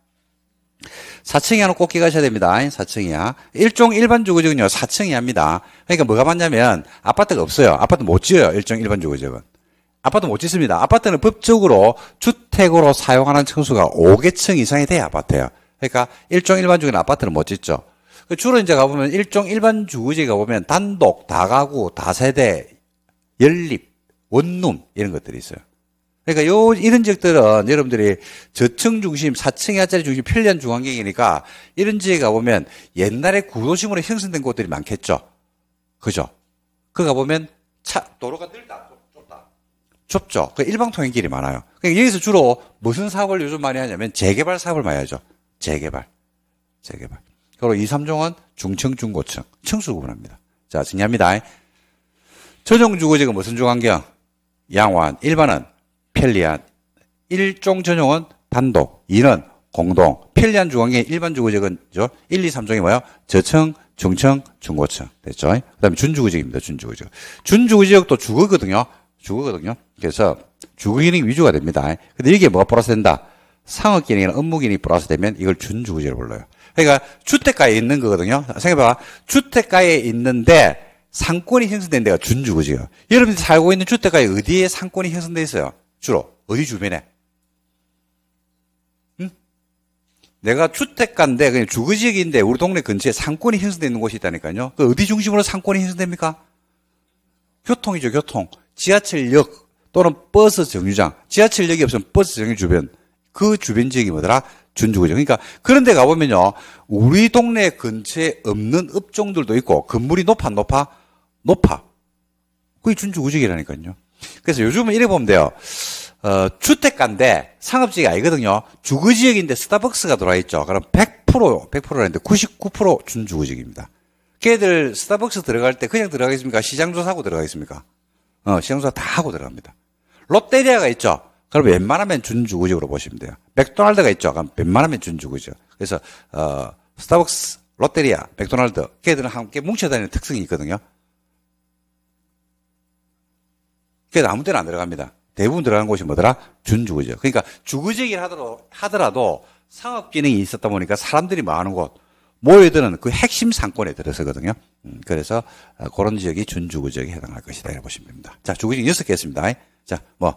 4층 이하나꼭 기가셔야 됩니다. 4층 이야 일종 일반 주거지은요 역 4층 이하입니다. 그러니까 뭐가 맞냐면 아파트가 없어요. 아파트 못 지어요. 일종 일반 주거지은. 역 아파트 못 짓습니다. 아파트는 법적으로 주택으로 사용하는 층수가 5개층 이상이 돼야 아파트예요. 그러니까 일종 일반 주거는 아파트는 못 짓죠. 그 주로 이제 가보면 일종 일반 주거지 역 가보면 단독, 다가구, 다세대, 연립, 원룸 이런 것들이 있어요. 그러니까 요 이런 지역들은 여러분들이 저층 중심, 4층 이 야자리 중심 편리한 중환경이니까 이런 지역에 가보면 옛날에 구도심으로 형성된 곳들이 많겠죠. 그죠? 그 가보면 차, 도로가 늘다, 좁다. 좁죠. 그 일방통행길이 많아요. 그러니까 여기서 주로 무슨 사업을 요즘 많이 하냐면 재개발 사업을 많이 하죠. 재개발. 재개발. 그리고 2, 3종은 중층, 중고층, 층수 구분합니다. 자, 정리합니다. 전용 주거지가 무슨 중환경? 양호한 일반은 편리한. 1종 전용은 단독, 2는 공동. 편리한 주거의 일반 주거지역은 1, 2, 3종이 뭐예요? 저층, 중층, 중고층. 됐죠? 그 다음에 준주거지역입니다. 준주거지역. 준주거지역도 주거거든요. 주거거든요. 그래서 주거 기능 위주가 됩니다. 근데 이게 뭐가 플러스 된다? 상업 기능이나 업무 기능이 플러스 되면 이걸 준주거지로 불러요. 그러니까 주택가에 있는 거거든요. 생각해봐. 주택가에 있는데 상권이 형성된 데가 준주거지요. 여러분들이 살고 있는 주택가에 어디에 상권이 형성돼 있어요? 주로 어디 주변에? 내가 주택가인데 그냥 주거 지역인데 우리 동네 근처에 상권이 형성되어 있는 곳이 있다니까요. 그 어디 중심으로 상권이 형성됩니까? 교통이죠, 교통. 지하철역 또는 버스 정류장. 지하철역이 없으면 버스 정류 주변. 그 주변 지역이 뭐더라? 준주거역 그러니까 그런데 가보면요. 우리 동네 근처에 없는 업종들도 있고 건물이 높아, 높아, 높아. 그게 준주구역이라니까요 그래서 요즘은 이래 보면 돼요. 어, 주택가인데 상업지역이 아니거든요. 주거지역인데 스타벅스가 들어와 있죠. 그럼 100%, 요 100%라는데 99% 준주거지역입니다. 걔들 스타벅스 들어갈 때 그냥 들어가겠습니까? 시장조사하고 들어가겠습니까? 어, 시장조사 다 하고 들어갑니다. 롯데리아가 있죠. 그럼 웬만하면 준주거지역으로 보시면 돼요. 맥도날드가 있죠. 그럼 웬만하면 준주거지역. 그래서 어, 스타벅스, 롯데리아, 맥도날드 걔들은 함께 뭉쳐다니는 특성이 있거든요. 그래서 아무 데나 안 들어갑니다. 대부분 들어가는 곳이 뭐더라? 준주거지역. 그러니까 주거지역이 하더라도, 하더라도 상업 기능이 있었다 보니까 사람들이 많은 곳 모여드는 그 핵심 상권에 들어서거든요. 음, 그래서 아, 그런 지역이 준주거 지역에 해당할 것이다 이렇게 보시면 됩니다. 자, 주거 지역 여섯 개 했습니다. 자, 뭐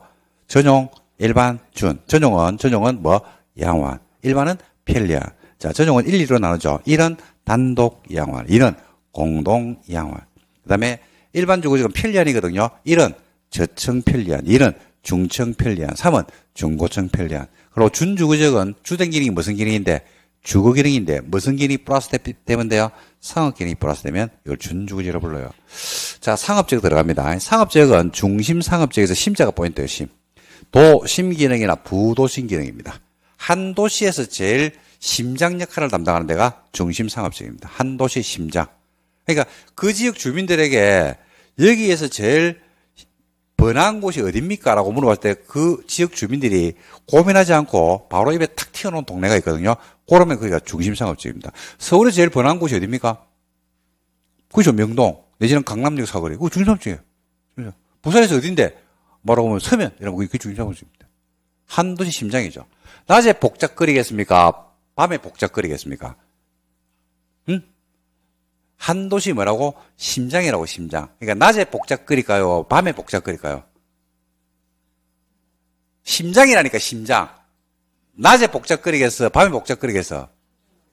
전용, 일반, 준. 전용은 전용은 뭐 양환. 일반은 편리한. 자, 전용은 1, 2로 나누죠. 1은 단독 양환, 2는 공동 양환. 그다음에 일반 주거 지역은 편리한이거든요. 1은 저층 편리한. 1은 중층 편리한. 3은 중고층 편리한. 그리고 준주구적은 주된 기능이 무슨 기능인데 주거 기능인데 무슨 기능이 플러스 되면 돼요? 상업 기능이 플러스 되면 이걸 준주구지로 불러요. 자, 상업적 지 들어갑니다. 상업지역은 중심 상업지역에서 심자가 포인트예요, 심. 도심 기능이나 부도심 기능입니다. 한 도시에서 제일 심장 역할을 담당하는 데가 중심 상업지역입니다한 도시 심장. 그러니까 그 지역 주민들에게 여기에서 제일 번화한 곳이 어딥니까? 라고 물어봤을 때 그 지역 주민들이 고민하지 않고 바로 입에 탁 튀어놓은 동네가 있거든요. 그러면 거기가 중심 상업지입니다. 서울에 제일 번화한 곳이 어딥니까? 그죠. 명동. 내지는 강남역 사거리. 그거 중심 상업지예요. 부산에서 어딘데? 뭐라고하면 서면. 이런면 그게 중심 상업지입니다. 한도시 심장이죠. 낮에 복잡거리겠습니까? 밤에 복잡거리겠습니까? 한도시 뭐라고? 심장이라고 심장. 그러니까 낮에 복잡거릴까요? 밤에 복잡거릴까요? 심장이라니까 심장. 낮에 복잡거리겠어? 밤에 복잡거리겠어?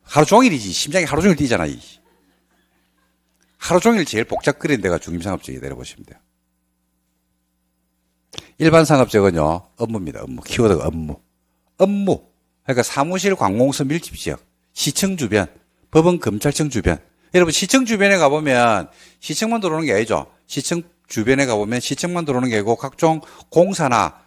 하루 종일이지. 심장이 하루 종일 뛰잖아. 이. 하루 종일 제일 복잡거리는 데가 중심상업적이 내려보시면 돼요. 일반 상업적은요, 업무입니다. 업무. 키워드가 업무. 업무. 그러니까 사무실, 관공서, 밀집 지역, 시청 주변, 법원, 검찰청 주변, 여러분 시청 주변에 가보면 시청만 들어오는 게 아니죠. 시청 주변에 가보면 시청만 들어오는 게 아니고 각종 공사나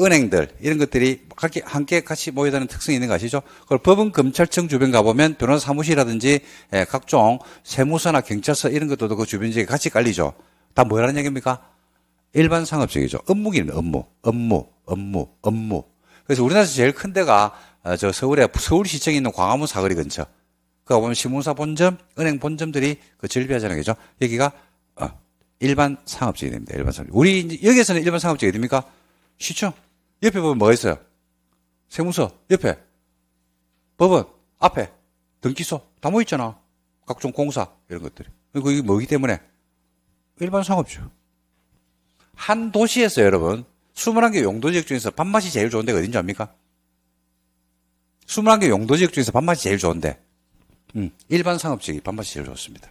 은행들 이런 것들이 함께 같이 모여드는 특성이 있는 거 아시죠? 그걸 법원 검찰청 주변 가보면 변호사 사무실이라든지 예, 각종 세무서나 경찰서 이런 것도 들그 주변 지역에 같이 깔리죠. 다 뭐라는 얘기입니까? 일반 상업적이죠. 업무기는 업무, 업무, 업무, 업무. 그래서 우리나라에서 제일 큰 데가 어, 저 서울에 서울시청에 있는 광화문 사거리 근처. 그거 그러니까 보면 신문사 본점, 은행 본점들이 그 즐비하자는 거죠. 여기가 어, 일반 상업지이 역 됩니다. 일반 상업. 지 우리 여기에서는 일반 상업지이 역 됩니까? 시청. 옆에 보면 뭐가 있어요? 세무서 옆에 법원 앞에 등기소 다 모여 뭐 있잖아. 각종 공사 이런 것들이. 그게 뭐기 때문에 일반 상업지역한 도시에서 여러분 21개 용도 지역 중에서 밥맛이 제일 좋은 데가 어딘지 압니까? 21개 용도 지역 중에서 밥맛이 제일 좋은데 음. 일반 상업직이 밥맛이 제일 좋습니다.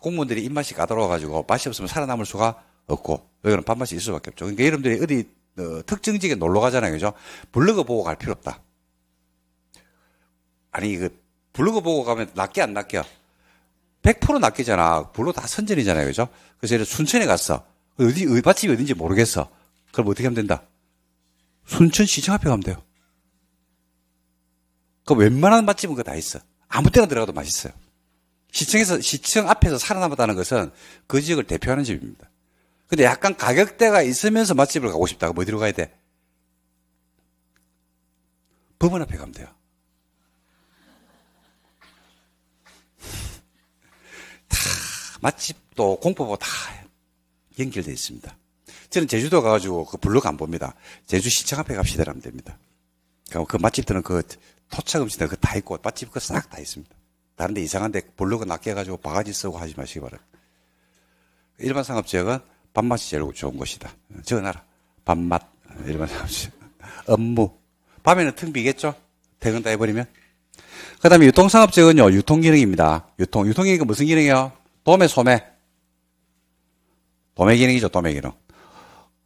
공무원들이 입맛이 까다로워가지고 맛이 없으면 살아남을 수가 없고 여기는 밥맛이 있을 수밖에 없죠. 그러니까 여러분들이 어디 어, 특징직에 놀러 가잖아요, 그죠? 블로그 보고 갈 필요 없다. 아니 그 블로그 보고 가면 낫게 안 낫게요? 100% 낫게잖아. 블로 다 선전이잖아요, 그죠? 그래서 예를 순천에 갔어. 어디 의밭집이 어딘지 모르겠어. 그럼 어떻게 하면 된다? 순천시청 앞에 가면 돼요. 그 웬만한 맛집은 그다 있어. 아무 때나 들어가도 맛있어요. 시청에서 시청 앞에서 살아남았다는 것은 그 지역을 대표하는 집입니다. 근데 약간 가격대가 있으면서 맛집을 가고 싶다. 고 뭐 어디로 가야 돼? 법원 앞에 가면 돼요. 다 맛집도 공포고 다연결되어 있습니다. 저는 제주도 가가지고 그블록안 봅니다. 제주 시청 앞에 갑시다 하면 됩니다. 그 맛집들은 그 토착 음식들 그다 있고 맛집 그싹다 있습니다. 다른데 이상한데 볼록그 낮게 가지고 바가지 쓰고 하지 마시기 바랍니다. 일반 상업지역은 밥맛이 제일 좋은 곳이다. 적어놔라. 밥맛. 일반 상업지역. 업무. 밤에는 틈 비겠죠? 퇴근 다 해버리면. 그 다음에 유통상업지역은요, 유통기능입니다. 유통. 유통기능이 무슨 기능이요? 도매, 소매. 도매 기능이죠, 도매 기능.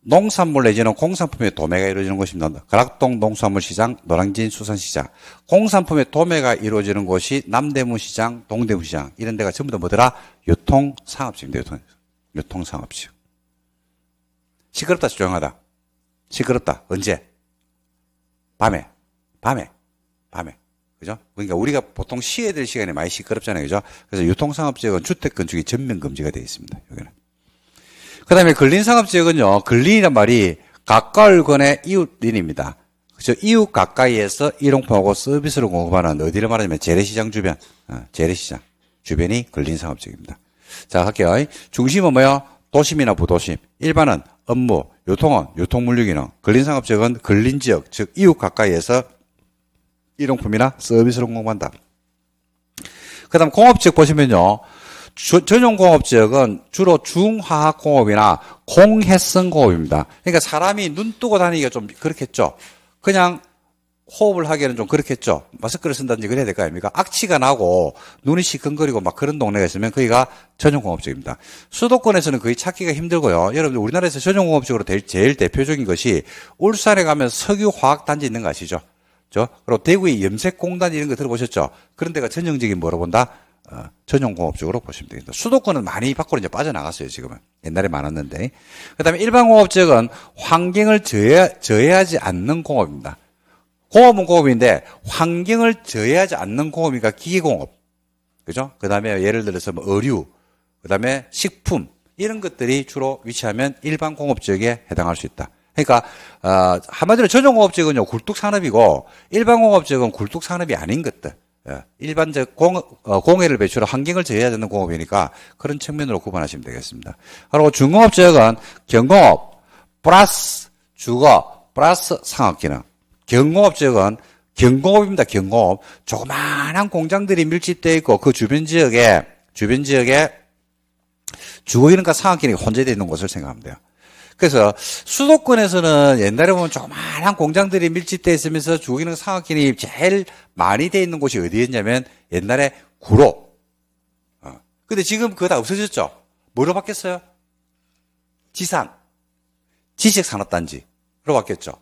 농산물 내지는 공산품의 도매가 이루어지는 곳입니다. 가락동 농산물시장, 노량진 수산시장. 공산품의 도매가 이루어지는 곳이 남대문시장, 동대문시장 이런 데가 전부 다 뭐더라? 유통상업지입니다. 유통, 유통상업지. 시끄럽다 조용하다. 시끄럽다. 언제? 밤에. 밤에. 밤에. 그죠? 그러니까 우리가 보통 시에 될 시간에 많이 시끄럽잖아요. 그죠? 그래서 유통상업지역은 주택건축이 전면 금지가 되어 있습니다. 여기는. 그 다음에 근린상업지역은요, 근린이란 말이 가까울 건의 이웃린입니다. 그죠? 이웃 가까이에서 일용품하고 서비스를 공급하는 어디를 말하자면 재래시장 주변, 어, 재래시장 주변이 근린상업지역입니다. 자, 할게요. 중심은 뭐요? 도심이나 부도심. 일반은 업무, 유통원, 유통물류기능. 근린상업지역은 근린지역, 즉 이웃 가까이에서 일용품이나 서비스를 공급한다. 그 다음 공업지역 보시면요. 전용 공업 지역은 주로 중화학 공업이나 공해성 공업입니다. 그러니까 사람이 눈 뜨고 다니기가 좀 그렇겠죠. 그냥 호흡을 하기에는 좀 그렇겠죠. 마스크를 쓴다든지 그래야 될 거 아닙니까? 악취가 나고 눈이 시큰거리고 막 그런 동네가 있으면 거기가 전용공업지역입니다. 수도권에서는 거의 찾기가 힘들고요. 여러분들 우리나라에서 전용공업지역으로 제일 대표적인 것이 울산에 가면 석유화학단지 있는 거 아시죠? 그렇죠? 그리고 대구의 염색공단 이런 거 들어보셨죠? 그런 데가 전형적인 뭐로 본다? 어, 전용 공업지역으로 보시면 되겠습니다. 수도권은 많이 밖으로 이제 빠져나갔어요, 지금은. 옛날에 많았는데. 그 다음에 일반 공업지역은 환경을 저해, 저해하지 않는 공업입니다. 공업은 공업인데 환경을 저해하지 않는 공업이니까 기계공업. 그죠? 그 다음에 예를 들어서 뭐 의류, 그 다음에 식품, 이런 것들이 주로 위치하면 일반 공업지역에 해당할 수 있다. 그러니까 어, 한마디로 전용 공업지역은요 굴뚝 산업이고 일반 공업지역은 굴뚝 산업이 아닌 것들. 예, 일반적 공, 어, 공해를 배출한 환경을 제외해야 되는 공업이니까 그런 측면으로 구분하시면 되겠습니다. 그리고 중공업 지역은 경공업 플러스 주거 플러스 상업기능. 경공업 지역은 경공업입니다. 경공업. 조그마한 공장들이 밀집되어 있고 그 주변 지역에 주변 지역에 주거기능과 상업기능이 혼재되어 있는 곳을 생각하면 돼요. 그래서 수도권에서는 옛날에 보면 조만한 그 공장들이 밀집돼 있으면서 주거기능 상업기능이 제일 많이 돼 있는 곳이 어디였냐면 옛날에 구로. 어. 근데 지금 그거 다 없어졌죠. 뭐로 바뀌었어요? 지상. 지식산업단지로 바뀌었죠.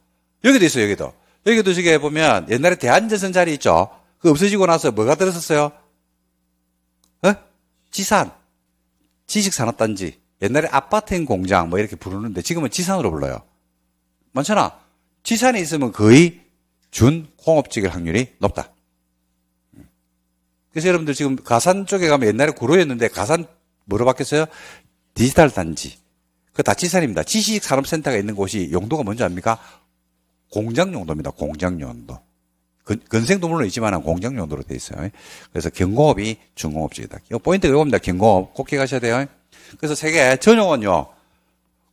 여기도 있어요, 여기도. 여기도 저게 보면 옛날에 대한전선 자리 있죠. 그 없어지고 나서 뭐가 들었었어요? 어? 지산. 지식산업단지. 옛날에 아파트인 공장 뭐 이렇게 부르는데 지금은 지산으로 불러요. 많잖아. 지산에 있으면 거의 준공업직일 확률이 높다. 그래서 여러분들 지금 가산 쪽에 가면 옛날에 구로였는데 가산 뭐로 바뀌었어요? 디지털 단지. 그 다 지산입니다. 지식산업센터가 있는 곳이 용도가 뭔지 압니까? 공장 용도입니다. 공장 용도. 근생도 물론 있지만 공장 용도로 돼 있어요. 그래서 경공업이 중공업직이다. 이 포인트가 이겁니다. 경공업 꼭 기억하셔야 돼요. 그래서 세계 전용은요,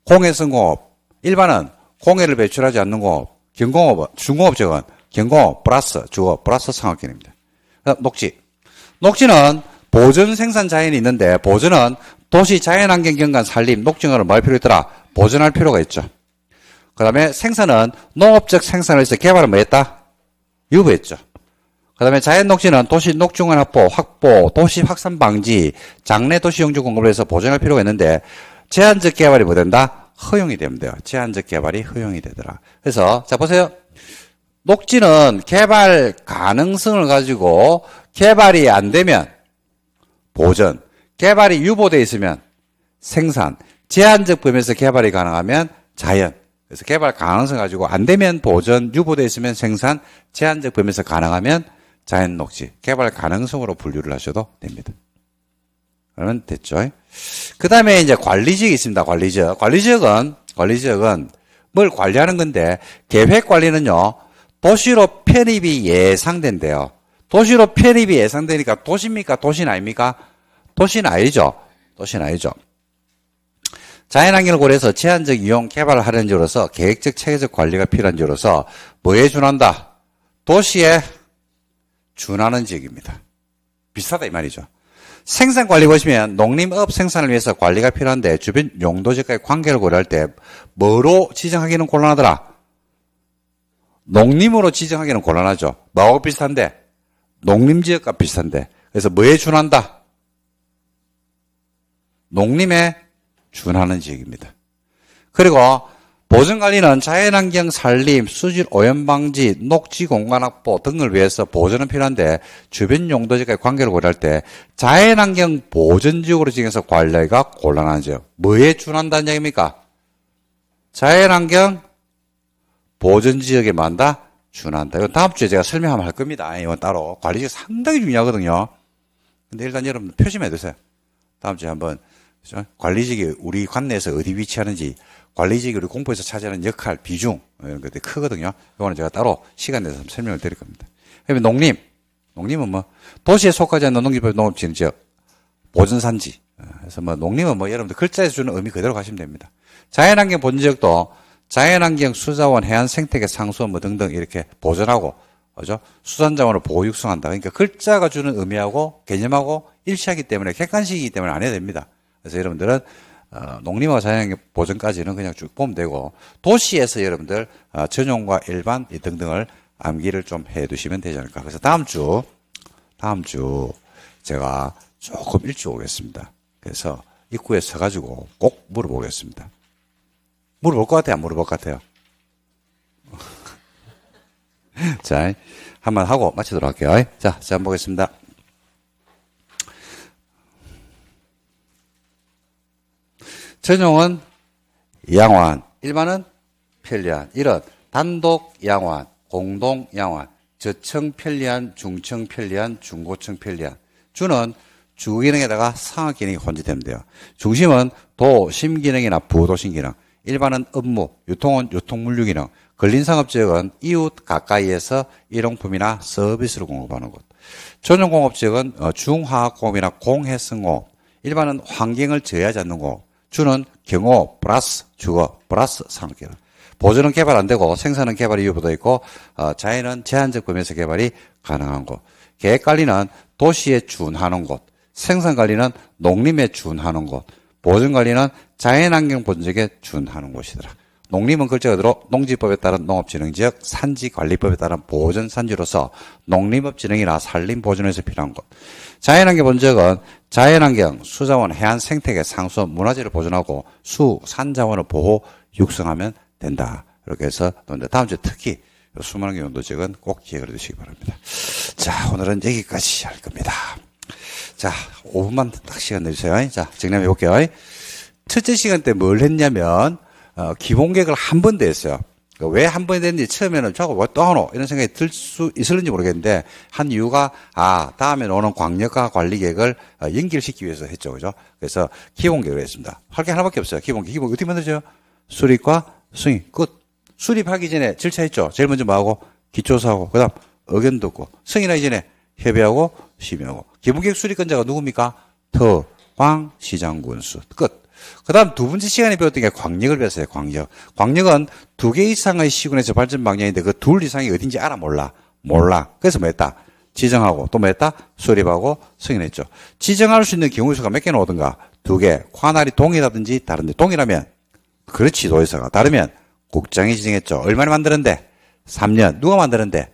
공해성공업, 일반은 공해를 배출하지 않는 공업, 경공업 중공업 적은 경공업 플러스 주업 플러스 상업견입니다. 녹지. 녹지는 보존 생산 자연이 있는데 보존은 도시 자연환경 경관 살림, 녹지을 뭐할 필요 있더라? 보존할 필요가 있죠. 그 다음에 생산은 농업적 생산을 해서 개발을 뭐 했다? 유보했죠. 그 다음에 자연녹지는 도시 녹중한 확보, 확보, 도시 확산 방지, 장래 도시 용주 공급을 해서 보존할 필요가 있는데 제한적 개발이 뭐 된다? 허용이 되면 돼요. 제한적 개발이 허용이 되더라. 그래서 자 보세요. 녹지는 개발 가능성을 가지고 개발이 안 되면 보전, 개발이 유보돼 있으면 생산, 제한적 범위에서 개발이 가능하면 자연. 그래서 개발 가능성 가지고 안 되면 보전, 유보돼 있으면 생산, 제한적 범위에서 가능하면 자연 녹지, 개발 가능성으로 분류를 하셔도 됩니다. 그러면 됐죠. 그 다음에 이제 관리지역이 있습니다. 관리지역. 관리지역은, 관리지역은 뭘 관리하는 건데, 계획 관리는요, 도시로 편입이 예상된대요. 도시로 편입이 예상되니까 도시입니까? 도시 아닙니까? 도시는 아니죠. 도시는 아니죠. 자연환경을 고려해서 제한적 이용 개발을 하는 지로서 계획적 체계적 관리가 필요한 지로서 뭐에 준한다? 도시의 준하는 지역입니다. 비슷하다 이 말이죠. 생산 관리 보시면 농림업 생산을 위해서 관리가 필요한데 주변 용도지역과의 관계를 고려할 때 뭐로 지정하기는 곤란하더라? 농림으로 지정하기는 곤란하죠. 뭐하고 비슷한데? 농림지역과 비슷한데. 그래서 뭐에 준한다? 농림에 준하는 지역입니다. 그리고 보존관리는 자연환경 살림, 수질 오염 방지, 녹지 공간 확보 등을 위해서 보존은 필요한데 주변 용도지과의 관계를 고려할 때 자연환경 보존지역으로 지정해서 관리가 곤란하죠. 뭐에 준한다는 얘기입니까? 자연환경 보존지역에 만다 준한다. 이건 다음 주에 제가 설명하면 할 겁니다. 이건 따로 관리지역 상당히 중요하거든요. 근데 일단 여러분 표시해 두세요. 다음 주에 한번 그죠? 관리직이 우리 관내에서 어디 위치하는지 관리직이 우리 공포에서 차지하는 역할, 비중 예, 이런 것들이 크거든요. 이거는 제가 따로 시간 내서 설명을 드릴 겁니다. 그다음 농림, 농림은 뭐 도시에 속하지 않는 농림법 농업지는 지역 보존산지. 예, 그래서 뭐 농림은 뭐 여러분들 글자에 주는 의미 그대로 가시면 됩니다. 자연환경 본지역도 자연환경 수자원 해안 생태계 상수원 뭐 등등 이렇게 보존하고 그죠? 수산자원을 보호 육성한다. 그러니까 글자가 주는 의미하고 개념하고 일치하기 때문에 객관식이기 때문에 안 해야 됩니다. 그래서 여러분들은 어, 농림사자의 보전까지는 그냥 쭉 보면 되고 도시에서 여러분들 어, 전용과 일반 등등을 암기를 좀 해두시면 되지 않을까. 그래서 다음 주 다음 주 제가 조금 일찍 오겠습니다. 그래서 입구에 서가지고 꼭 물어보겠습니다. 물어볼 것 같아요? 안 물어볼 것 같아요? 자, 한 번 하고 마치도록 할게요. 자, 시험 보겠습니다. 전용은 양환, 일반은 편리한, 이런 단독 양환, 공동 양환, 저층 편리한, 중층 편리한, 중고층 편리한. 주는 주기능에다가 상하기능이 혼재됩니다. 중심은 도, 심기능이나 부도심기능, 일반은 업무, 유통은 유통물류기능, 근린상업지역은 이웃 가까이에서 일용품이나 서비스를 공급하는 곳. 전용공업지역은 어, 중화학공업이나 공해성업, 일반은 환경을 제외하지 않는 곳. 주는 경호 플러스 주거 플러스 산업개발. 보조는 개발 안 되고 생산은 개발 이유보다 있고 어, 자연은 제한적 범위에서 개발이 가능한 곳. 계획 관리는 도시에 준하는 곳. 생산 관리는 농림에 준하는 곳. 보존 관리는 자연환경 보존적에 준하는 곳이더라. 농림은 글자 그대로 농지법에 따른 농업진흥지역, 산지관리법에 따른 보존산지로서 농림업진흥이나 산림보존에서 필요한 곳. 자연환경 본적은 자연환경, 수자원, 해안 생태계, 상수원, 문화재를 보존하고 수, 산자원을 보호, 육성하면 된다. 이렇게 해서 논데 다음 주에 특히 수많은 연도책은 꼭 기억을 해 두시기 바랍니다. 자, 오늘은 여기까지 할 겁니다. 자, 5분만 딱 시간 내주세요. 자, 정리해 볼게요. 첫째 시간 때 뭘 했냐면, 어, 기본 계획을 한 번 더 했어요. 그러니까 왜한 번이 됐는지 처음에는 저거 왜 또 하노? 이런 생각이 들 수 있을는지 모르겠는데 한 이유가 아, 다음에 오는 광역화 관리 계획을 어, 연결시키기 위해서 했죠. 그죠? 그래서 기본 계획을 했습니다. 할 게 하나밖에 없어요. 기본 계획. 기본 어떻게 만들죠? 수립과 승인. 끝. 수립하기 전에 질차했죠 제일 먼저 뭐하고? 기초사하고. 그 다음 의견 듣고. 승인하기 전에 협의하고 심의하고. 기본 계획 수립권자가 누굽니까? 터, 광시장군수. 끝. 그 다음 두 번째 시간에 배웠던 게 광역을 배웠어요, 광역. 광역은 두 개 이상의 시군에서 발전 방향인데 그 둘 이상이 어딘지 알아 몰라. 몰라. 그래서 뭐 했다? 지정하고 또 뭐 했다? 수립하고 승인했죠. 지정할 수 있는 경우 수가 몇 개 나오든가? 두 개. 관할이 동일하든지 다른데. 동일하면, 그렇지, 도의사가. 다르면, 국장이 지정했죠. 얼마나 만드는데? 3년. 누가 만드는데?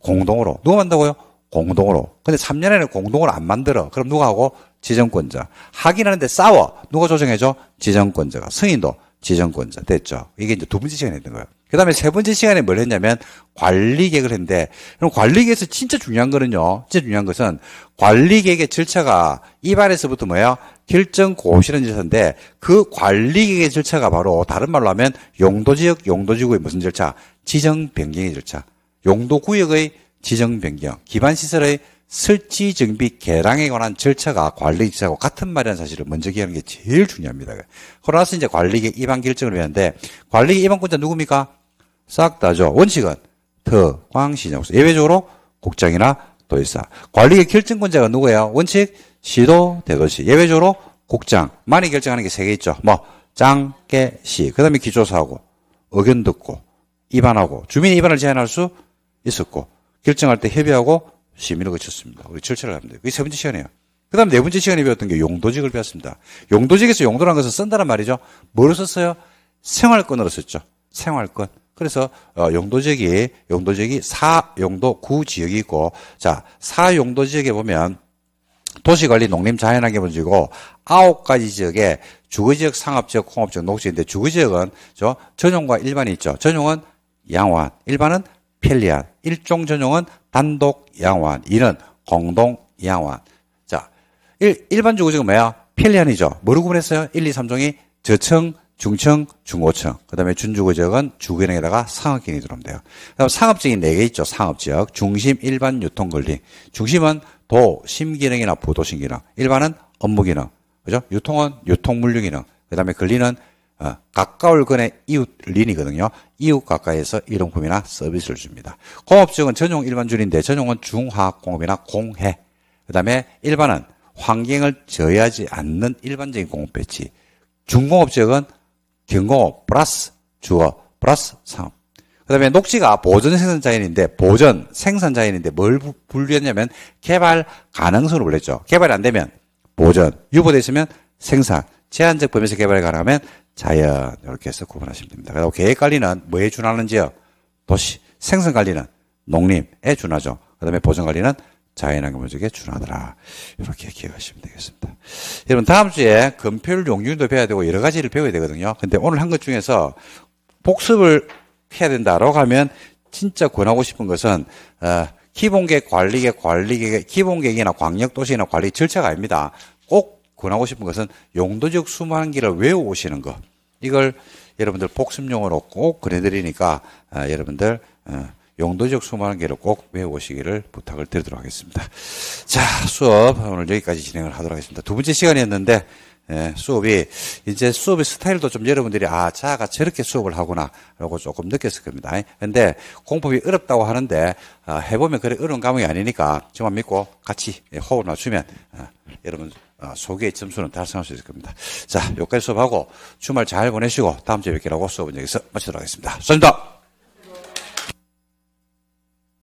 공동으로. 누가 만다고요? 공동으로. 근데 3년에는 공동으로 안 만들어. 그럼 누가 하고? 지정권자. 확인하는데 싸워. 누가 조정해줘? 지정권자가. 승인도 지정권자. 됐죠. 이게 이제 두 번째 시간에 했던 거예요. 그 다음에 세 번째 시간에 뭘 했냐면 관리계획을 했는데, 그럼 관리계획에서 진짜 중요한 거는요. 진짜 중요한 것은 관리계획의 절차가 입안에서부터 뭐예요? 결정 고시는 라 절차인데 그 관리계획의 절차가 바로 다른 말로 하면 용도지역, 용도지구의 무슨 절차? 지정 변경의 절차. 용도구역의 지정 변경, 기반시설의 설치 정비 개량에 관한 절차가 관리 지사하고 같은 말이라는 사실을 먼저 기하는 억게 제일 중요합니다. 그러나서 이제 관리계 입항 결정을 했는데 관리계 입항권자 누굽니까? 싹 다죠. 원칙은 특광시정수 예외적으로 국장이나 도의사. 관리계 결정권자가 누구예요? 원칙 시도 대도시 예외적으로 국장만이 결정하는 게 세 개 있죠. 뭐 장, 개, 시. 그다음에 기조사하고 의견 듣고 입안하고 주민 입안을 제한할 수 있었고 결정할 때 협의하고 시민을 거쳤습니다. 우리 절차를 합니다. 그게 세 번째 시간이에요. 그 다음 네 번째 시간에 배웠던 게 용도직을 배웠습니다. 용도직에서 용도란 것을 쓴다는 말이죠. 뭐로 썼어요? 생활권으로 썼죠. 생활권. 그래서 어, 용도지역이 용도지역이 사 용도 구 지역이 있고 자사 용도 지역에 보면 도시관리 농림 자연환경본지고 아홉 가지 지역에 주거지역 상업지역 공업지역 녹지인데 주거지역은 저 전용과 일반이 있죠 전용은 양호한 일반은 필리안1종 전용은 단독 양환, 2는 공동 양환. 자, 일, 일반적으로 지금 뭐야? 필리안이죠 뭐로 구분했어요? 1, 2, 3종이 저층, 중층, 중고층. 그 다음에 준주구역은 주거형에다가 상업능이 들어오면 돼요. 그 다음 상업지역이 4개 있죠. 상업지역. 중심, 일반, 유통근리 중심은 도, 심기능이나 부도심기능. 일반은 업무기능. 그죠? 유통은 유통물류기능. 그 다음에 근리는 어, 가까울 근의 이웃 린이거든요. 이웃 가까이에서 일용품이나 서비스를 줍니다. 공업지역은 전용 일반줄인데 전용은 중화공업이나 학 공해. 그 다음에 일반은 환경을 저해하지 않는 일반적인 공업 배치. 중공업 지역은 경공업 플러스 주어 플러스 상업. 그 다음에 녹지가 보전 생산자인인데, 보전 생산자인인데 뭘 분류했냐면 개발 가능성을로 불렸죠. 개발이 안 되면 보전, 유보돼 있으면 생산, 제한적 범위에서 개발에 관하면 자연 이렇게 해서 구분하시면 됩니다. 그리고 계획 관리는 뭐에 준하는지요? 도시 생산 관리는 농림에 준하죠. 그다음에 보전 관리는 자연환경보조에 준하더라. 이렇게 기억하시면 되겠습니다. 여러분 다음 주에 건폐율 용률도 배워야 되고 여러 가지를 배워야 되거든요. 근데 오늘 한 것 중에서 복습을 해야 된다라고 하면 진짜 권하고 싶은 것은 어, 기본계획 관리계관리계 기본계획이나 광역도시나 관리 절차가 아닙니다. 꼭 권하고 싶은 것은 용도적 수많은 길을 외우시는 것. 이걸 여러분들 복습용으로 꼭 그려드리니까 아, 여러분들 어, 용도적 수많은 길을 꼭외우시기를 부탁을 드리도록 하겠습니다. 자, 수업 오늘 여기까지 진행을 하도록 하겠습니다. 두 번째 시간이었는데 예, 수업이 이제 수업의 스타일도 좀 여러분들이 아 자가 저렇게 수업을 하구나라고 조금 느꼈을 겁니다. 근데 공법이 어렵다고 하는데 아, 해보면 그래 어려운 과목이 아니니까 저만 믿고 같이 예, 호흡을 맞추면 아, 여러분 아, 소개의 점수는 달성할 수 있을 겁니다. 자, 여기까지 수업하고 주말 잘 보내시고 다음 주에 뵙기라고 수업 은여기서 마치도록 하겠습니다. 감사합니다.